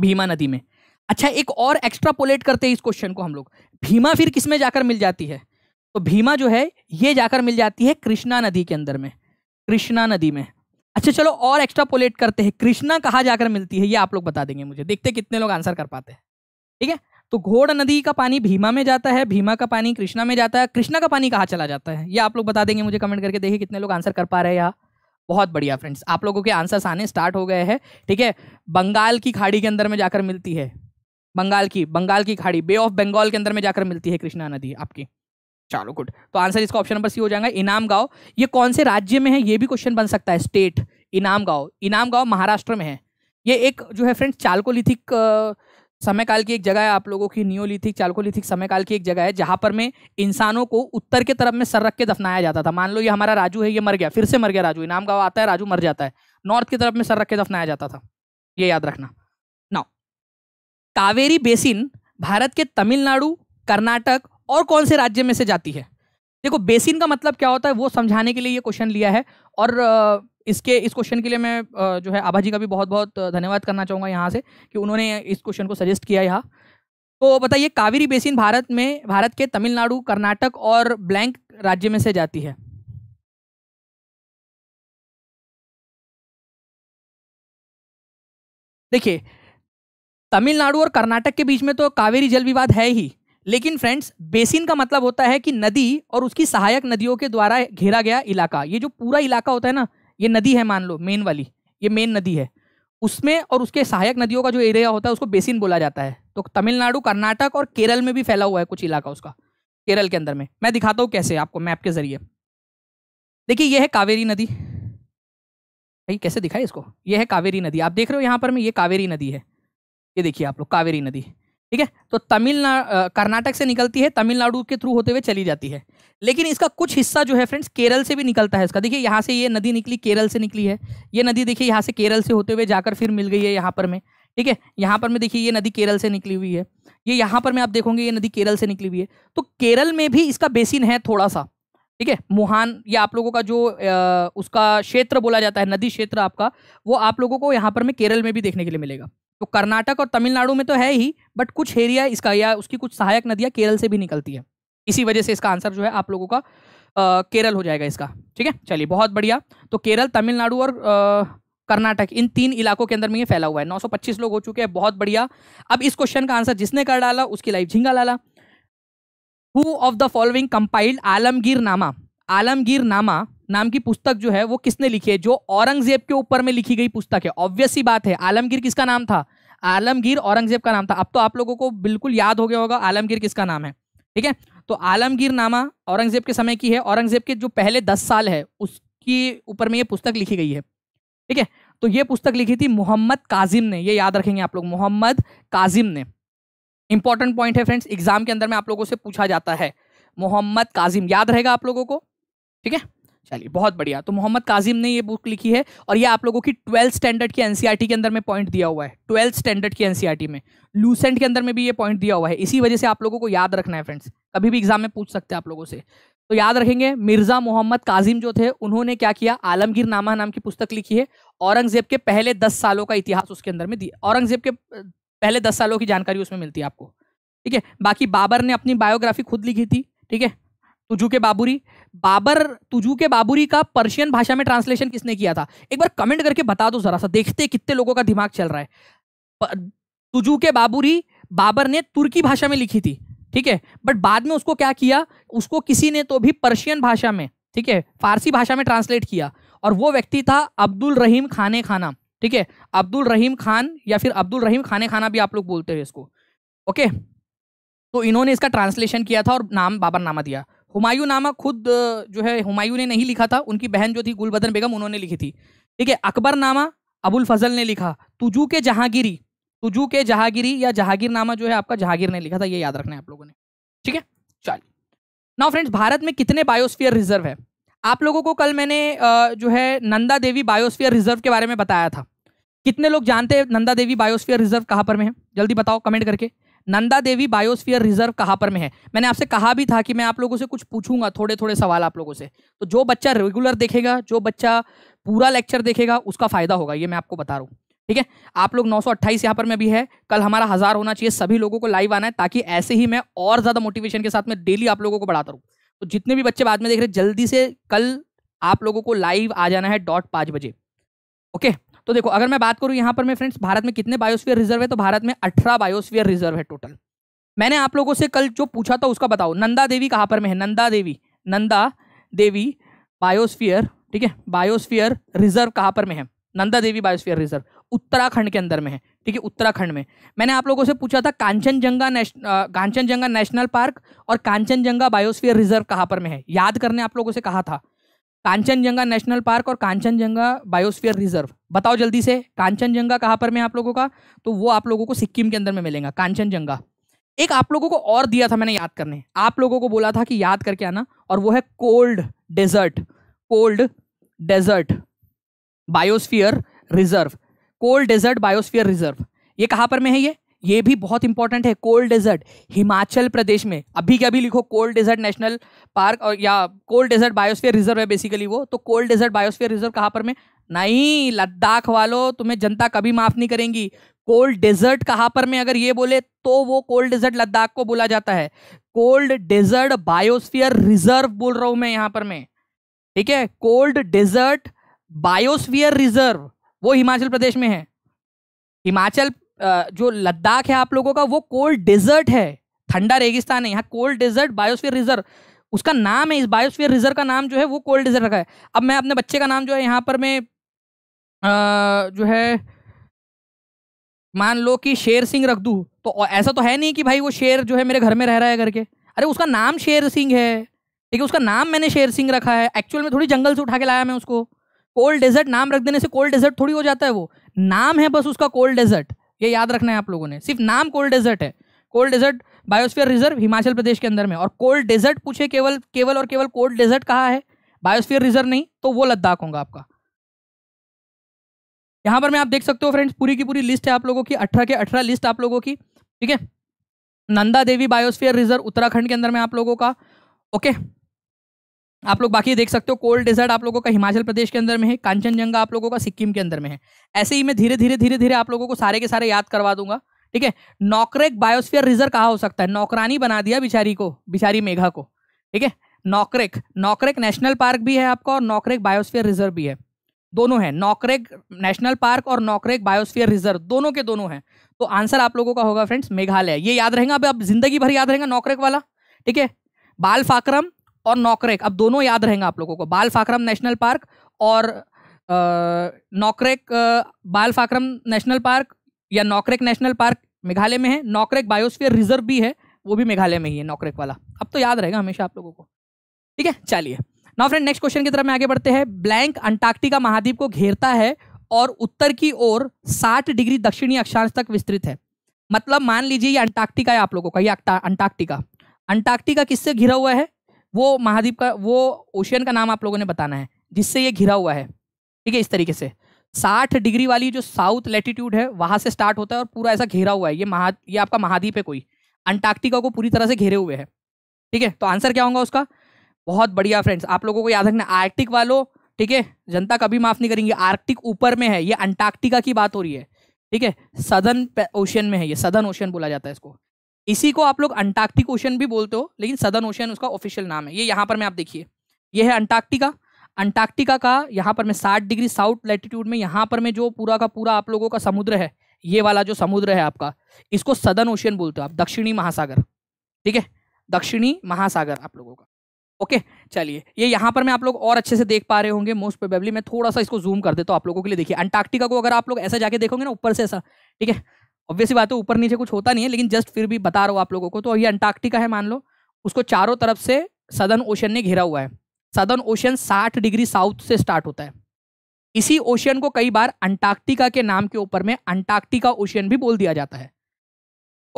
भीमा नदी में अच्छा एक और एक्स्ट्रापोलेट करते हैं इस क्वेश्चन को हम लोग भीमा फिर किस में जाकर मिल जाती है तो भीमा जो है ये जाकर मिल जाती है कृष्णा नदी के अंदर में कृष्णा नदी में अच्छा चलो और एक्स्ट्रा पोलेट करते हैं कृष्णा कहाँ जाकर मिलती है ये आप लोग बता देंगे मुझे देखते कितने लोग आंसर कर पाते हैं ठीक है तो घोड़ नदी का पानी भीमा में जाता है भीमा का पानी कृष्णा में जाता है कृष्णा का पानी कहाँ चला जाता है ये आप लोग बता देंगे मुझे कमेंट करके देखिए कितने लोग आंसर कर पा रहे हैं यहाँ बहुत बढ़िया फ्रेंड्स आप लोगों के आंसर्स आने स्टार्ट हो गए हैं ठीक है बंगाल की खाड़ी के अंदर में जाकर मिलती है बंगाल की बंगाल की खाड़ी बे ऑफ बंगाल के अंदर में जाकर मिलती है कृष्णा नदी आपकी चलो गुड तो आंसर इसका ऑप्शन नंबर सी हो जाएगा इनाम गांव ये कौन से राज्य में है ये भी क्वेश्चन बन सकता है स्टेट इनाम गांव इनाम गांव महाराष्ट्र में है ये एक जो है फ्रेंड्स चालकोलिथिक समय काल की एक जगह है आप लोगों की नियोलिथिक चालकोलिथिक समय काल की एक जगह है जहाँ पर में इंसानों को उत्तर के तरफ में सर रख के दफनाया जाता था मान लो ये हमारा राजू है ये मर गया फिर से मर गया राजू इनाम गांव आता है राजू मर जाता है नॉर्थ की तरफ में सर रख के दफनाया जाता था ये याद रखना नाउ कावेरी बेसिन भारत के तमिलनाडु कर्नाटक और कौन से राज्य में से जाती है देखो बेसिन का मतलब क्या होता है वो समझाने के लिए ये क्वेश्चन लिया है और इसके इस क्वेश्चन के लिए मैं जो है आभा जी का भी बहुत बहुत धन्यवाद करना चाहूँगा यहाँ से कि उन्होंने इस क्वेश्चन को सजेस्ट किया यहाँ तो बताइए कावेरी बेसिन भारत में भारत के तमिलनाडु कर्नाटक और ब्लैंक राज्य में से जाती है देखिए तमिलनाडु और कर्नाटक के बीच में तो कावेरी जल विवाद है ही लेकिन फ्रेंड्स बेसिन का मतलब होता है कि नदी और उसकी सहायक नदियों के द्वारा घेरा गया इलाका ये जो पूरा इलाका होता है ना ये नदी है मान लो मेन वाली ये मेन नदी है उसमें और उसके सहायक नदियों का जो एरिया होता है उसको बेसिन बोला जाता है तो तमिलनाडु कर्नाटक और केरल में भी फैला हुआ है कुछ इलाका उसका केरल के अंदर में मैं दिखाता हूँ कैसे आपको मैप के जरिए देखिए यह है कावेरी नदी भाई कैसे दिखाई इसको यह है कावेरी नदी आप देख रहे हो यहाँ पर में ये कावेरी नदी है ये देखिए आप लोग कावेरी नदी ठीक है तो तमिलनाडु कर्नाटक से निकलती है तमिलनाडु के थ्रू होते हुए चली जाती है लेकिन इसका कुछ हिस्सा जो है फ्रेंड्स केरल से भी निकलता है इसका देखिए यहाँ से ये नदी निकली केरल से निकली है ये नदी देखिए यहाँ से केरल से होते हुए जाकर फिर मिल गई है यहाँ पर में ठीक है यहाँ पर में देखिए ये नदी केरल से निकली हुई है ये यहाँ पर मैं आप देखोगे ये नदी केरल से निकली हुई है तो केरल में भी इसका बेसिन है थोड़ा सा ठीक है मुहान या आप लोगों का जो आ, उसका क्षेत्र बोला जाता है नदी क्षेत्र आपका वो आप लोगों को यहाँ पर में केरल में भी देखने के लिए मिलेगा तो कर्नाटक और तमिलनाडु में तो है ही बट कुछ एरिया इसका या उसकी कुछ सहायक नदियाँ केरल से भी निकलती है इसी वजह से इसका आंसर जो है आप लोगों का आ, केरल हो जाएगा इसका ठीक है चलिए बहुत बढ़िया तो केरल तमिलनाडु और कर्नाटक इन तीन इलाकों के अंदर में ये फैला हुआ है 925 लोग हो चुके हैं बहुत बढ़िया अब इस क्वेश्चन का आंसर जिसने कर डाला उसकी लाइफ झिंगा लाला who of the following compiled Alamgirnama Alamgir नामा नाम की पुस्तक जो है वो किसने लिखी है जो औरंगजेब के ऊपर में लिखी गई पुस्तक है ऑब्वियसली बात है आलमगीर किसका नाम था आलमगीर औरंगजेब का नाम था अब तो आप लोगों को बिल्कुल याद हो गया होगा आलमगीर किसका नाम है ठीक है तो आलमगीर नामा औरंगजेब के समय की है औरंगजेब के जो पहले दस साल है उसके ऊपर में ये पुस्तक लिखी गई है ठीक है तो ये पुस्तक लिखी थी मोहम्मद काजिम ने ये याद रखेंगे आप लोग मोहम्मद काजिम ने इंपॉर्टेंट पॉइंट है फ्रेंड्स एग्जाम के अंदर में आप लोगों से पूछा जाता है मोहम्मद काजिम याद रहेगा आप लोगों को ठीक है चलिए बहुत बढ़िया तो मोहम्मद काजिम ने ये बुक लिखी है और ये आप लोगों की ट्वेल्थ स्टैंडर्ड की एनसीईआरटी e के अंदर में पॉइंट दिया हुआ है ट्वेल्थ स्टैंडर्ड की एनसीईआरटी e में लूसेंट के अंदर में भी ये पॉइंट दिया हुआ है इसी वजह से आप लोगों को याद रखना है फ्रेंड्स कभी भी एग्जाम में पूछ सकते हैं आप लोगों से तो याद रखेंगे मिर्ज़ा मोहम्मद काजिम जो थे उन्होंने क्या किया आलमगीर नामा नाम की पुस्तक लिखी है औरंगजेब के पहले दस सालों का इतिहास उसके अंदर में दिया औरंगजेब के पहले दस सालों की जानकारी उसमें मिलती है आपको ठीक है बाकी बाबर ने अपनी बायोग्राफी खुद लिखी थी ठीक है तुझू के बाबूरी बाबर तुजू के बाबूरी का पर्शियन भाषा में ट्रांसलेशन किसने किया था एक बार कमेंट करके बता दो जरा सा देखते कितने लोगों का दिमाग चल रहा है तुजू के बाबूरी बाबर ने तुर्की भाषा में लिखी थी ठीक है बट बाद में उसको क्या किया उसको किसी ने तो भी पर्शियन भाषा में ठीक है फारसी भाषा में ट्रांसलेट किया और वो व्यक्ति था अब्दुल रहीम खाने खाना ठीक है अब्दुल रहीम खान या फिर अब्दुल रहीम खाने खाना भी आप लोग बोलते हो इसको ओके तो इन्होंने इसका ट्रांसलेशन किया था और नाम बाबर नामा दिया हुमायूं नामा खुद जो है हुमायूं ने नहीं लिखा था उनकी बहन जो थी गुलबदन बेगम उन्होंने लिखी थी ठीक है अकबर नामा अबुल फजल ने लिखा तुजू के जहांगीरी तुजू के जहांगीरी या जहांगीर नामा जो है आपका जहांगीर ने लिखा था ये याद रखना है आप लोगों ने ठीक है चलिए नाउ फ्रेंड्स भारत में कितने बायोस्फीयर रिजर्व है आप लोगों को कल मैंने जो है नंदा देवी बायोस्फीयर रिजर्व के बारे में बताया था कितने लोग जानते हैं नंदा देवी बायोस्फीयर रिजर्व कहाँ पर में है जल्दी बताओ कमेंट करके नंदा देवी बायोस्फीयर रिजर्व कहाँ पर में है मैंने आपसे कहा भी था कि मैं आप लोगों से कुछ पूछूंगा थोड़े थोड़े सवाल आप लोगों से तो जो बच्चा रेगुलर देखेगा जो बच्चा पूरा लेक्चर देखेगा उसका फायदा होगा ये मैं आपको बता रहा हूँ ठीक है आप लोग 928 यहाँ पर में भी है कल हमारा हज़ार होना चाहिए सभी लोगों को लाइव आना है ताकि ऐसे ही मैं और ज़्यादा मोटिवेशन के साथ मैं डेली आप लोगों को बढ़ाता रहूँ तो जितने भी बच्चे बाद में देख रहे जल्दी से कल आप लोगों को लाइव आ जाना है डॉट पाँच बजे ओके तो देखो अगर मैं बात करूँ यहाँ पर मैं फ्रेंड्स भारत में कितने बायोस्फीयर रिजर्व है तो भारत में अठारह बायोस्फीयर रिजर्व है टोटल मैंने आप लोगों से कल जो पूछा था उसका बताओ नंदा देवी कहाँ पर में है नंदा देवी नंदा देवी बायोस्फीयर ठीक है बायोस्फीयर रिजर्व कहाँ पर में है नंदा देवी बायोस्फीयर रिजर्व उत्तराखंड के अंदर में है ठीक है उत्तराखंड में मैंने आप लोगों से पूछा था Kanchenjunga national Kanchenjunga national park और कांचनजंगा बायोस्फीयर रिजर्व कहाँ पर में है याद करने आप लोगों से कहा था कांचनजंगा नेशनल पार्क और कांचनजंगा बायोस्फीयर रिजर्व बताओ जल्दी से कांचनजंगा कहाँ पर में आप लोगों का तो वो आप लोगों को सिक्किम के अंदर में मिलेगा कांचनजंगा एक आप लोगों को और दिया था मैंने याद करने आप लोगों को बोला था कि याद करके आना और वो है cold desert cold desert biosphere reserve cold desert biosphere reserve ये कहाँ पर में है ये ये भी बहुत इंपॉर्टेंट है कोल्ड डेजर्ट हिमाचल प्रदेश में अभी क्या भी लिखो कोल्ड डेजर्ट नेशनल पार्क और या कोल्ड डेजर्ट बायोस्फीयर रिजर्व है बेसिकली वो तो कोल्ड डेजर्ट बायोस्फीयर रिजर्व कहाँ पर में नहीं लद्दाख वालों तुम्हें जनता कभी माफ नहीं करेंगी कोल्ड डेजर्ट कहाँ पर में अगर ये बोले तो वो कोल्ड डेजर्ट लद्दाख को बोला जाता है कोल्ड डेजर्ट बायोस्फीयर रिजर्व बोल रहा हूं मैं यहाँ पर मैं ठीक है कोल्ड डेजर्ट बायोस्फीयर रिजर्व वो हिमाचल प्रदेश में है हिमाचल जो लद्दाख है आप लोगों का वो कोल्ड डेजर्ट है ठंडा रेगिस्तान है यहाँ कोल्ड डेजर्ट बायोस्फीयर रिजर्व उसका नाम है इस बायोस्फीयर रिजर्व का नाम जो है वो कोल्ड डेजर्ट रखा है अब मैं अपने बच्चे का नाम जो है यहाँ पर मैं जो है मान लो कि शेर सिंह रख दूँ तो ऐसा तो है नहीं कि भाई वो शेर जो है मेरे घर में रह रहा है करके अरे उसका नाम शेर सिंह है ठीक है उसका नाम मैंने शेर सिंह रखा है एक्चुअल में थोड़ी जंगल से उठा के लाया मैं उसको कोल्ड डेजर्ट नाम रख देने से कोल्ड डेजर्ट थोड़ी हो जाता है वो नाम है बस उसका कोल्ड डेजर्ट ये याद रखना है आप लोगों ने सिर्फ नाम कोल्ड डेजर्ट है cold desert biosphere reserve Himachal Pradesh के अंदर में और कोल्ड डेजर्ट पूछे केवल केवल और केवल कोल्ड डेजर्ट कहा है बायोस्फीयर रिजर्व नहीं तो वो लद्दाख होगा आपका यहाँ पर मैं आप देख सकते हो फ्रेंड्स पूरी की पूरी लिस्ट है आप लोगों की अठारह के अठारह लिस्ट आप लोगों की ठीक है नंदा देवी बायोस्फीयर रिजर्व उत्तराखंड के अंदर में आप लोगों का ओके आप लोग बाकी देख सकते हो कोल्ड डेजर्ट आप लोगों का हिमाचल प्रदेश के अंदर में है कांचनजंगा आप लोगों का सिक्किम के अंदर में है ऐसे ही मैं धीरे धीरे धीरे धीरे आप लोगों को सारे के सारे याद करवा दूंगा ठीक है नौकरेक बायोस्फियर रिजर्व कहा हो सकता है नौकरानी बना दिया बिचारी को बिचारी मेघा को ठीक है नौकरेक नौकरेक नेशनल पार्क भी है आपका और नौकरेक बायोस्फियर रिजर्व भी है दोनों हैं नौकरेक नेशनल पार्क और नौकरेक बायोस्फीयर रिजर्व दोनों के दोनों हैं तो आंसर आप लोगों का होगा फ्रेंड्स मेघालय ये याद रहेगा अब आप जिंदगी भर याद रहेगा नौकरेक वाला ठीक है बाल फाक्रम और नौकरेक अब दोनों याद रहेंगे आप लोगों को बाल फाक्रम नेशनल पार्क और नौकरेक बाल फाक्रम नेशनल पार्क या नौकरेक नेशनल पार्क मेघालय में है नौकरेक बायोस्फीयर रिजर्व भी है वो भी मेघालय में ही है नौकरेक वाला अब तो याद रहेगा हमेशा आप लोगों को ठीक है चलिए नाउ फ्रेंड नेक्स्ट क्वेश्चन की तरफ में आगे बढ़ते हैं ब्लैंक अंटार्कटिका महाद्वीप को घेरता है और उत्तर की ओर 60 डिग्री दक्षिणी अक्षांश तक विस्तृत है मतलब मान लीजिए ये अंटार्कटिका है आप लोगों का ये अंटार्कटिका अंटार्कटिका किससे घिरा हुआ है वो महाद्वीप का वो ओशियन का नाम आप लोगों ने बताना है जिससे ये घिरा हुआ है ठीक है इस तरीके से 60 डिग्री वाली जो साउथ लेटीट्यूड है वहां से स्टार्ट होता है और पूरा ऐसा घेरा हुआ है ये महा ये आपका महाद्वीप है कोई अंटार्कटिका को पूरी तरह से घेरे हुए है ठीक है तो आंसर क्या होगा उसका बहुत बढ़िया फ्रेंड्स आप लोगों को याद रखना आर्टिक वालों ठीक है जनता कभी माफ नहीं करेंगे आर्कटिक ऊपर में है ये अंटार्कटिका की बात हो रही है ठीक है सदर्न ओशियन में है ये सदर्न ओशियन बोला जाता है इसको इसी को आप लोग अंटार्कटिक ओशन भी बोलते हो लेकिन सदर्न ओशन उसका ऑफिशियल नाम है ये यहाँ पर मैं आप देखिए ये है अंटार्कटिका अंटार्कटिका का यहाँ पर मैं साठ डिग्री साउथ लेटीट्यूड में यहाँ पर मैं जो पूरा का पूरा आप लोगों का समुद्र है ये वाला जो समुद्र है आपका इसको सदर्न ओशियन बोलते हो आप दक्षिणी महासागर ठीक है दक्षिणी महासागर आप लोगों का ओके चलिए ये यहाँ पर मैं आप लोग और अच्छे से देख पा रहे होंगे मोस्ट प्रोबेबली मैं थोड़ा सा इसको जूम कर देता तो हूँ आप लोगों के लिए देखिए अंटार्क्टिका को अगर आप लोग ऐसा जाके देखोगे ना ऊपर से ऐसा ठीक है ऑब्वियसली बात है ऊपर नीचे कुछ होता नहीं है लेकिन जस्ट फिर भी बता रहा हूँ आप लोगों को तो ये अंटार्क्टिका है मान लो उसको चारों तरफ से सदर्न ओशन ने घिरा हुआ है सदर्न ओशन साठ डिग्री साउथ से स्टार्ट होता है इसी ओशियन को कई बार अंटार्क्टिका के नाम के ऊपर में अंटार्क्टिका ओशियन भी बोल दिया जाता है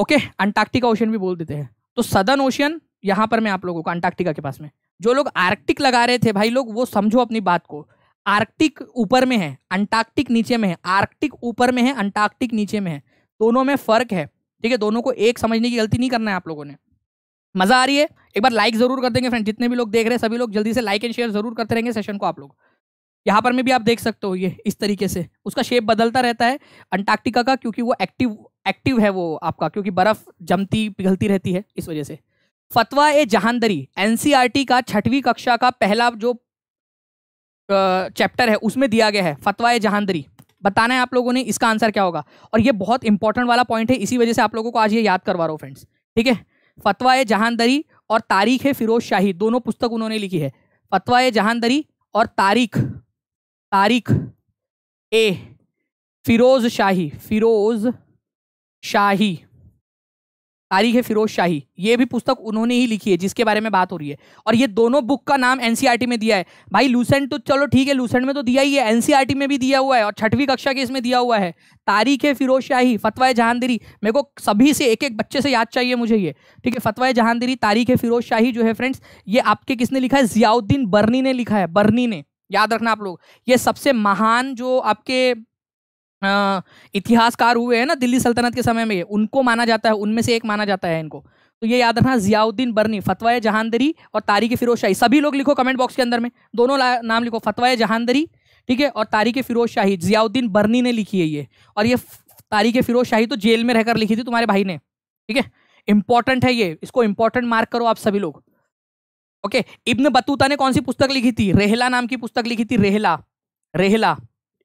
ओके अंटार्क्टिका ओशियन भी बोल देते हैं तो सदर्न ओशियन यहाँ पर मैं आप लोगों को अंटार्कटिका के पास में जो लोग आर्कटिक लगा रहे थे भाई लोग वो समझो अपनी बात को आर्कटिक ऊपर में है अंटार्कटिक नीचे में है आर्कटिक ऊपर में है अंटार्कटिक नीचे में है दोनों में फर्क है ठीक है दोनों को एक समझने की गलती नहीं करना है आप लोगों ने मजा आ रही है एक बार लाइक जरूर कर देंगे फ्रेंड जितने भी लोग देख रहे हैं सभी लोग जल्दी से लाइक एंड शेयर जरूर करते रहेंगे सेशन को आप लोग यहाँ पर में भी आप देख सकते हो ये इस तरीके से उसका शेप बदलता रहता है अंटार्कटिका का क्योंकि वो एक्टिव एक्टिव है वो आपका क्योंकि बर्फ जमती पिघलती रहती है इस वजह से फतवा ए जहानदरी एनसीईआरटी का छठवीं कक्षा का पहला जो चैप्टर है उसमें दिया गया है फतवा ए जहानदरी बताना है आप लोगों ने इसका आंसर क्या होगा और ये बहुत इंपॉर्टेंट वाला पॉइंट है इसी वजह से आप लोगों को आज ये याद करवा रहा हूँ फ्रेंड्स ठीक है फतवा ए जहानदरी और तारीख है फिरोज शाही दोनों पुस्तक उन्होंने लिखी है फतवा ए जहानदरी और तारीख तारीख ए फिरोज शाही फिरोज शाही तारीख फिरोज शाही ये भी पुस्तक उन्होंने ही लिखी है जिसके बारे में बात हो रही है और ये दोनों बुक का नाम एनसीईआरटी में दिया है भाई लूसेंट तो चलो ठीक है लूसेंट में तो दिया ही है एनसीईआरटी में भी दिया हुआ है और छठवीं कक्षा के इसमें दिया हुआ है तारीख फिरोज शाही फतवा जहांदरी मेरे को सभी से एक एक बच्चे से याद चाहिए मुझे ये ठीक है फतवा जहांदरी तारीख फिरोज शाही जो है फ्रेंड्स ये आपके किसने लिखा है जियाउद्दीन बर्नी ने लिखा है बर्नी ने याद रखना आप लोग ये सबसे महान जो आपके इतिहासकार हुए हैं ना दिल्ली सल्तनत के समय में उनको माना जाता है उनमें से एक माना जाता है इनको तो ये याद रखना जियाउद्दीन बर्नी फतवा जहानदरी और तारीख फिरोज शाही सभी लोग लिखो कमेंट बॉक्स के अंदर में दोनों नाम लिखो फतवा जहानदरी ठीक है और तारीख फिरोज शाही जियाउद्दीन बर्नी ने लिखी है ये और ये तारीख फिरोज शाही तो जेल में रहकर लिखी थी तुम्हारे भाई ने ठीक है इंपॉर्टेंट है ये इसको इंपॉर्टेंट मार्क करो आप सभी लोग ओके इब्न बतूता ने कौन सी पुस्तक लिखी थी रेहला नाम की पुस्तक लिखी थी रेहला रेहला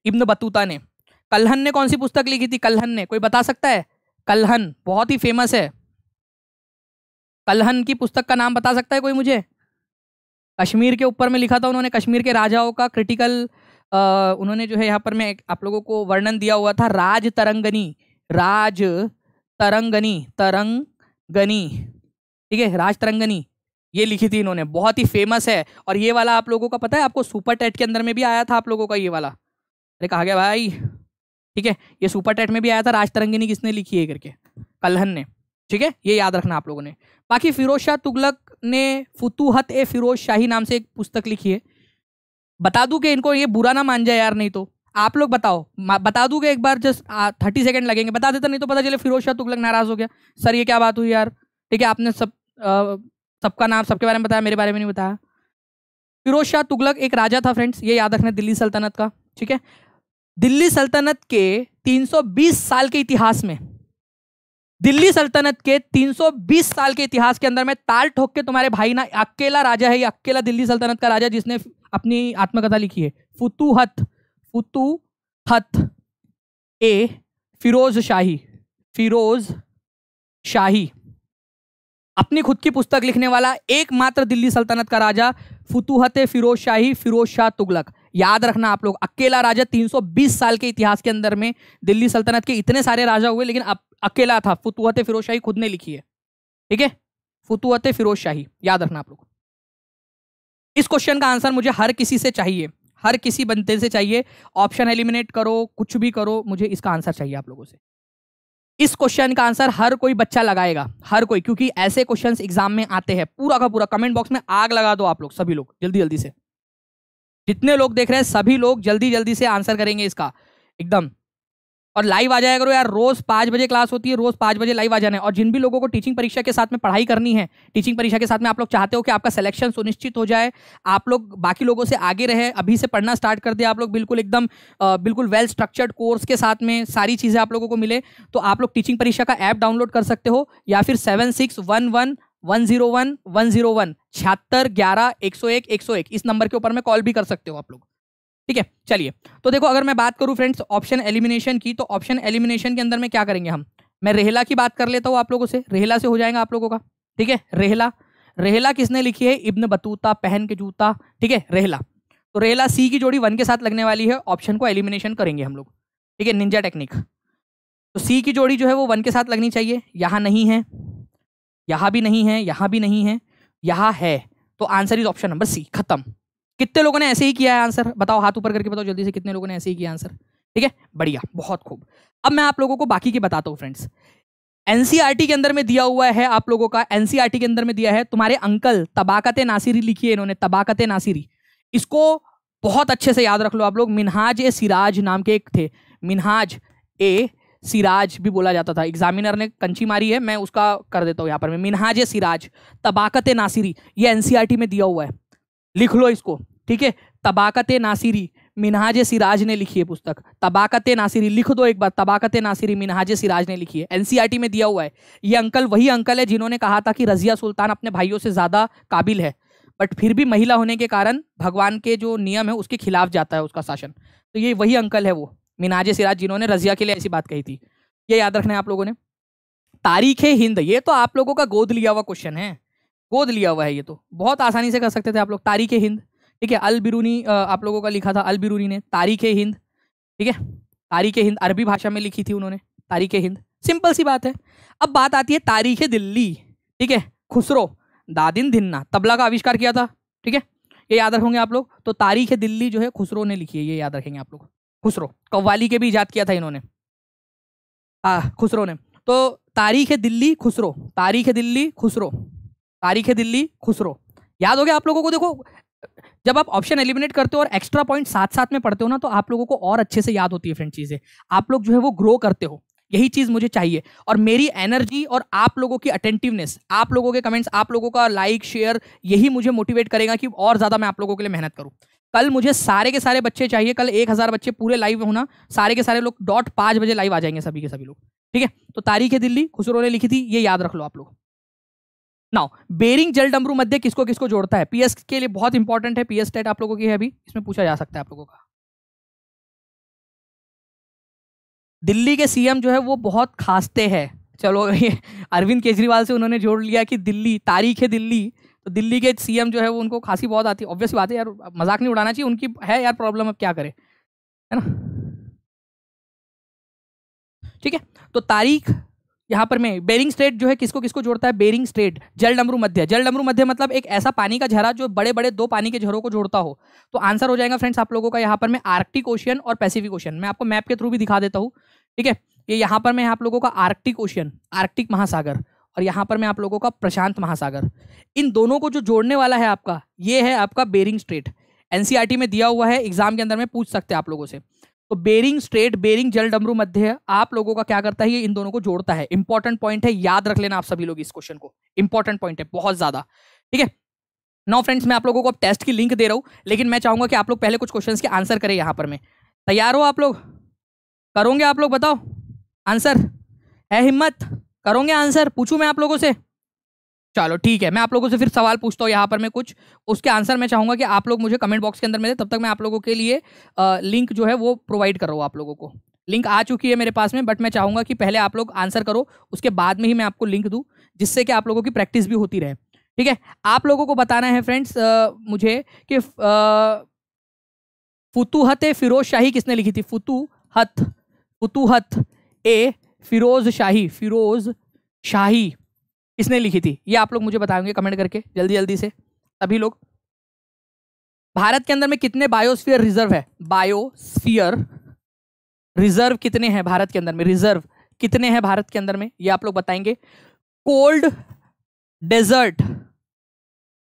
इब्न बतूता ने कल्हन ने कौन सी पुस्तक लिखी थी कल्हन ने कोई बता सकता है कल्हन बहुत ही फेमस है कल्हन की पुस्तक का नाम बता सकता है कोई मुझे कश्मीर के ऊपर में लिखा था उन्होंने कश्मीर के राजाओं का क्रिटिकल आ, उन्होंने जो है यहाँ पर मैं आप लोगों को वर्णन दिया हुआ था राज तरंगनी राज तरंगनी तरंगनी ठीक है राज तरंगनी ये लिखी थी इन्होंने बहुत ही फेमस है और ये वाला आप लोगों का पता है आपको सुपर टेट के अंदर में भी आया था आप लोगों का ये वाला अरे कहा गया भाई ठीक है ये सुपर टेट में भी आया था राज तरंगिनी किसने लिखी है करके कलहन ने ठीक है ये याद रखना आप लोगों ने बाकी फिरोज शाह तुगलक ने फुतूहत ए फिरोज शाही नाम से एक पुस्तक लिखी है बता दूं कि इनको ये बुरा ना मान जाए यार नहीं तो आप लोग बताओ बता दूंगा एक बार जस्ट थर्टी सेकेंड लगेंगे बता देता नहीं तो पता चले फिरोज शाह तुगलक नाराज हो गया सर ये क्या बात हुई यार ठीक है आपने सब सबका नाम सबके बारे में बताया मेरे बारे में नहीं बताया फिरोज शाह तुगलक एक राजा था फ्रेंड्स ये याद रखना दिल्ली सल्तनत का ठीक है दिल्ली सल्तनत के 320 साल के इतिहास में दिल्ली सल्तनत के 320 साल के इतिहास के अंदर में ताल ठोक के तुम्हारे भाई ना अकेला राजा है अकेला दिल्ली सल्तनत का राजा जिसने अपनी आत्मकथा लिखी है फुतूहत फुतूहत ए फिरोज शाही फिरोज शाही अपनी खुद की पुस्तक लिखने वाला एकमात्र दिल्ली सल्तनत का राजा फुतूहत फिरोज शाही फिरोज शाह तुगलक याद रखना आप लोग अकेला राजा 320 साल के इतिहास के अंदर में दिल्ली सल्तनत के इतने सारे राजा हुए लेकिन अब अकेला था फतूहत फिरोज शाही खुद ने लिखी है ठीक है फतूहत फिरोज शाही याद रखना आप लोग इस क्वेश्चन का आंसर मुझे हर किसी से चाहिए हर किसी बनते से चाहिए ऑप्शन एलिमिनेट करो कुछ भी करो मुझे इसका आंसर चाहिए आप लोगों से इस क्वेश्चन का आंसर हर कोई बच्चा लगाएगा हर कोई क्योंकि ऐसे क्वेश्चंस एग्जाम में आते हैं पूरा का पूरा कमेंट बॉक्स में आग लगा दो आप लोग सभी लोग जल्दी जल्दी से जितने लोग देख रहे हैं सभी लोग जल्दी जल्दी से आंसर करेंगे इसका एकदम और लाइव आ जाया करो यार रोज पाँच बजे क्लास होती है रोज पाँच बजे लाइव आ जाना है और जिन भी लोगों को टीचिंग परीक्षा के साथ में पढ़ाई करनी है टीचिंग परीक्षा के साथ में आप लोग चाहते हो कि आपका सिलेक्शन सुनिश्चित हो जाए आप लोग बाकी लोगों से आगे रहे अभी से पढ़ना स्टार्ट कर दिया आप लोग बिल्कुल एकदम बिल्कुल वेल स्ट्रक्चर्ड कोर्स के साथ में सारी चीज़ें आप लोगों को मिले तो आप लोग टीचिंग परीक्षा का ऐप डाउनलोड कर सकते हो या फिर seven six one one one zero one one zero one छिहत्तर ग्यारह एक सौ एक एक सौ एक इस नंबर के ऊपर में कॉल भी कर सकते हो आप लोग ठीक है चलिए तो देखो अगर मैं बात करूं फ्रेंड्स ऑप्शन एलिमिनेशन की तो ऑप्शन एलिमिनेशन के अंदर में क्या करेंगे हम मैं रेहला की बात कर लेता हूँ आप लोगों से रेहला से हो जाएगा आप लोगों का ठीक है रेहला रेहला किसने लिखी है इब्न बतूता पहन के जूता ठीक है रेहला तो रेहला सी की जोड़ी वन के साथ लगने वाली है ऑप्शन को एलिमिनेशन करेंगे हम लोग ठीक है निंजा टेक्निक तो सी की जोड़ी जो है वो वन के साथ लगनी चाहिए यहाँ नहीं है यहाँ भी नहीं है यहाँ भी नहीं है यहाँ है तो answer is option number C खत्म कितने लोगों ने ऐसे ही किया है आंसर बताओ हाथ ऊपर करके बताओ जल्दी से कितने लोगों ने ऐसे ही किया आंसर ठीक है बढ़िया बहुत खूब अब मैं आप लोगों को बाकी के बताता हूँ फ्रेंड्स एनसीआरटी e के अंदर में दिया हुआ है आप लोगों का एनसीआरटी e के अंदर में दिया है तुम्हारे अंकल तबाकत नासिरी लिखी है इन्होंने तबाकत नासिरी इसको बहुत अच्छे से याद रख लो आप लोग मिनहाज ए सिराज नाम के एक थे मिनहाज ए सिराज भी बोला जाता था एग्जामिनर ने कंची मारी है मैं उसका कर देता हूँ यहाँ पर मैं मिनहाज सिराज तबाकत नासिरी ये एन e में दिया हुआ है लिख लो इसको ठीक है तबाकत नासिरी मिनहाज सिराज ने लिखी है पुस्तक तबाकत नासिरी लिख दो एक बार तबाकत नासिरी मिनहाज सिराज ने लिखी है एनसीईआरटी e में दिया हुआ है ये अंकल वही अंकल है जिन्होंने कहा था कि रजिया सुल्तान अपने भाइयों से ज़्यादा काबिल है बट फिर भी महिला होने के कारण भगवान के जो नियम है उसके खिलाफ जाता है उसका शासन तो ये वही अंकल है वो मिनाज सिराज जिन्होंने रजिया के लिए ऐसी बात कही थी ये याद रखना है आप लोगों ने तारीख हिंद ये तो आप लोगों का गोद लिया हुआ क्वेश्चन है गोद लिया हुआ है ये तो बहुत आसानी से कर सकते थे आप लोग तारीख हिंद ठीक है अल बिरूनी आप लोगों का लिखा था अल बिरूनी ने तारीख हिंद ठीक है तारीख हिंद अरबी भाषा में लिखी थी उन्होंने तारीख हिंद सिंपल सी बात है अब बात आती है तारीख दिल्ली ठीक है खुसरो दादिन धिन्ना तबला का आविष्कार किया था ठीक है ये याद रखोगे आप लोग तो तारीख दिल्ली जो है खुसरो ने लिखी है ये याद रखेंगे आप लोग खुसरो कव्वाली के भी ईजाद किया था इन्होंने आ, खुसरो ने तो तारीख है दिल्ली खुसरो तारीख दिल्ली खुसरो तारीख दिल्ली खुसरो याद हो गया आप लोगों को देखो जब आप ऑप्शन एलिमिनेट करते हो और एक्स्ट्रा पॉइंट साथ साथ में पढ़ते हो ना तो आप लोगों को और अच्छे से याद होती है फ्रेंड चीज़ें आप लोग जो है वो ग्रो करते हो यही चीज़ मुझे चाहिए और मेरी एनर्जी और आप लोगों की अटेंटिवनेस आप लोगों के कमेंट्स आप लोगों का लाइक शेयर यही मुझे मोटिवेट करेगा कि और ज़्यादा मैं आप लोगों के लिए मेहनत करूँ कल मुझे सारे के सारे बच्चे चाहिए कल एक हज़ार बच्चे पूरे लाइव में होना सारे के सारे लोग डॉट पाँच बजे लाइव आ जाएंगे सभी के सभी लोग ठीक है तो तारीख दिल्ली खुसरो ने लिखी थी ये याद रख लो आप लोग नाउ बेरिंग जल डमरू मध्य किसको किसको जोड़ता है पीएस के लिए बहुत इंपॉर्टेंट है पीएस स्टेट आप लोगों की है अभी इसमें पूछा जा सकता है आप लोगों का दिल्ली के सीएम जो है वो बहुत खासते हैं चलो ये अरविंद केजरीवाल से उन्होंने जोड़ लिया कि दिल्ली तारीख है दिल्ली तो दिल्ली के सीएम जो है वो उनको खांसी बहुत आती है ऑब्वियसली बात है यार मजाक नहीं उड़ाना चाहिए उनकी है यार प्रॉब्लम अब क्या करें है ना ठीक है तो तारीख यहाँ पर मैं बेरिंग स्ट्रेट जो है किसको किसको जोड़ता है बेरिंग स्ट्रेट जल डमरू मध्य जल डमरू मध्य मतलब एक ऐसा पानी का झरा जो बड़े बड़े दो पानी के झरों को जोड़ता हो तो आंसर हो जाएगा फ्रेंड्स आप लोगों का यहाँ पर मैं आर्कटिक ओशियन और पैसिफिक ओशियन मैं आपको मैप के थ्रू भी दिखा देता हूँ ठीक है ये यहाँ पर मैं आप लोगों का आर्कटिक ओशियन आर्कटिक महासागर और यहाँ पर मैं आप लोगों का प्रशांत महासागर इन दोनों को जो जोड़ने वाला है आपका ये है आपका बेरिंग स्ट्रेट एन में दिया हुआ है एग्जाम के अंदर में पूछ सकते हैं आप लोगों से तो बेरिंग स्ट्रेट बेरिंग जल डमरू मध्य आप लोगों का क्या करता है ये इन दोनों को जोड़ता है इंपॉर्टेंट पॉइंट है याद रख लेना आप सभी लोग इस क्वेश्चन को इंपॉर्टेंट पॉइंट है बहुत ज्यादा ठीक है नो फ्रेंड्स मैं आप लोगों को अब टेस्ट की लिंक दे रहा हूं लेकिन मैं चाहूंगा कि आप लोग पहले कुछ क्वेश्चन के आंसर करें यहां पर मैं तैयार हो आप लोग करोगे आप लोग बताओ आंसर है हिम्मत करोगे आंसर पूछू मैं आप लोगों से चलो ठीक है मैं आप लोगों से फिर सवाल पूछता हूँ यहाँ पर मैं कुछ उसके आंसर मैं चाहूँगा कि आप लोग मुझे कमेंट बॉक्स के अंदर मिले तब तक मैं आप लोगों के लिए आ, लिंक जो है वो प्रोवाइड कर रहा हूँ आप लोगों को लिंक आ चुकी है मेरे पास में बट मैं चाहूँगा कि पहले आप लोग आंसर करो उसके बाद में ही मैं आपको लिंक दूँ जिससे कि आप लोगों की प्रैक्टिस भी होती रहे ठीक है आप लोगों को बताना है फ्रेंड्स मुझे कि फुतूहत फिरोज शाही किसने लिखी थी फुतूहत फुतूहत ए फिरोज शाही फिरोज शाही इसने लिखी थी ये आप लोग मुझे बताएंगे कमेंट करके जल्दी जल्दी से सभी लोग भारत के अंदर में कितने बायोस्फीयर रिजर्व है बायोस्फीयर रिजर्व कितने हैं भारत के अंदर में रिजर्व कितने हैं भारत के अंदर में ये आप लोग बताएंगे cold desert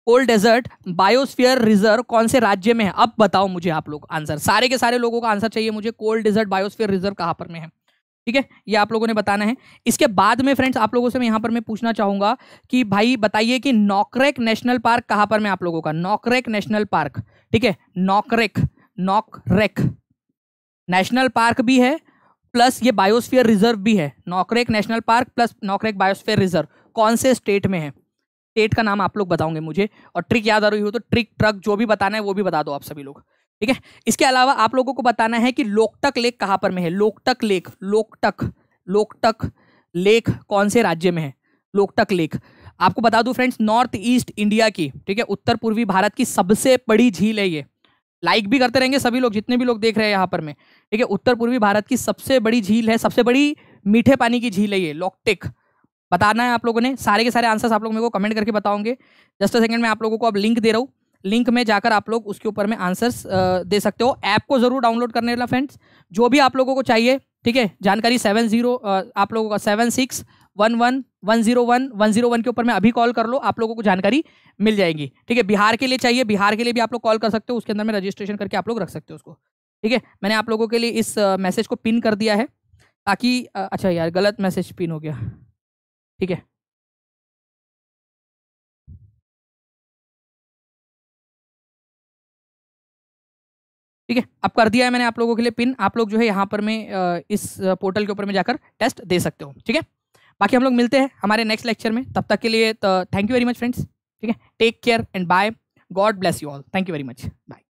cold desert biosphere reserve कौन से राज्य में है अब बताओ मुझे आप लोग आंसर सारे के सारे लोगों का आंसर चाहिए मुझे कोल्ड डेजर्ट बायोस्फीयर रिजर्व कहां पर में है ठीक है ये आप लोगों ने बताना है इसके बाद में फ्रेंड्स आप लोगों से मैं यहाँ पर मैं पूछना चाहूँगा कि भाई बताइए कि नॉकरेक नेशनल पार्क कहाँ पर मैं आप लोगों का नॉकरेक नेशनल पार्क ठीक है नॉकरेक नॉकरेक नेशनल पार्क भी है प्लस ये बायोस्फीयर रिजर्व भी है Nokrek national park plus Nokrek biosphere reserve कौन से स्टेट में है स्टेट का नाम आप लोग बताओगे मुझे और ट्रिक याद आ रही हो तो ट्रिक ट्रक जो भी बताना है वो भी बता दो आप सभी लोग ठीक है इसके अलावा आप लोगों को बताना है कि लोकटक लेक कहाँ पर में है लोकटक लेक लोकटक लोकटक लेक कौन से राज्य में है लोकटक लेक आपको बता दूं फ्रेंड्स नॉर्थ ईस्ट इंडिया की ठीक है उत्तर पूर्वी भारत की सबसे बड़ी झील है ये लाइक भी करते रहेंगे सभी लोग जितने भी लोग देख रहे हैं यहाँ पर में ठीक है उत्तर पूर्वी भारत की सबसे बड़ी झील है सबसे बड़ी मीठे पानी की झील है ये लॉकटेक बताना है आप लोगों ने सारे के सारे आंसर्स आप लोग मेरे को कमेंट करके बताओगे जस्ट अ सेकंड मैं आप लोगों को अब लिंक दे रहा हूँ लिंक में जाकर आप लोग उसके ऊपर में आंसर्स दे सकते हो ऐप को ज़रूर डाउनलोड करने वाला फ्रेंड्स जो भी आप लोगों को चाहिए ठीक है जानकारी सेवन जीरो आप लोगों का seven six one one one zero one one zero one के ऊपर में अभी कॉल कर लो आप लोगों को जानकारी मिल जाएगी ठीक है बिहार के लिए चाहिए बिहार के लिए भी आप लोग कॉल कर सकते हो उसके अंदर में रजिस्ट्रेशन करके आप लोग रख सकते हो उसको ठीक है मैंने आप लोगों के लिए इस मैसेज को पिन कर दिया है ताकि अच्छा यार गलत मैसेज पिन हो गया ठीक है ठीक है अब कर दिया है मैंने आप लोगों के लिए पिन आप लोग जो है यहाँ पर मैं इस पोर्टल के ऊपर में जाकर टेस्ट दे सकते हो ठीक है बाकी हम लोग मिलते हैं हमारे नेक्स्ट लेक्चर में तब तक के लिए thank you very much friends ठीक है take care and bye God bless you all thank you very much bye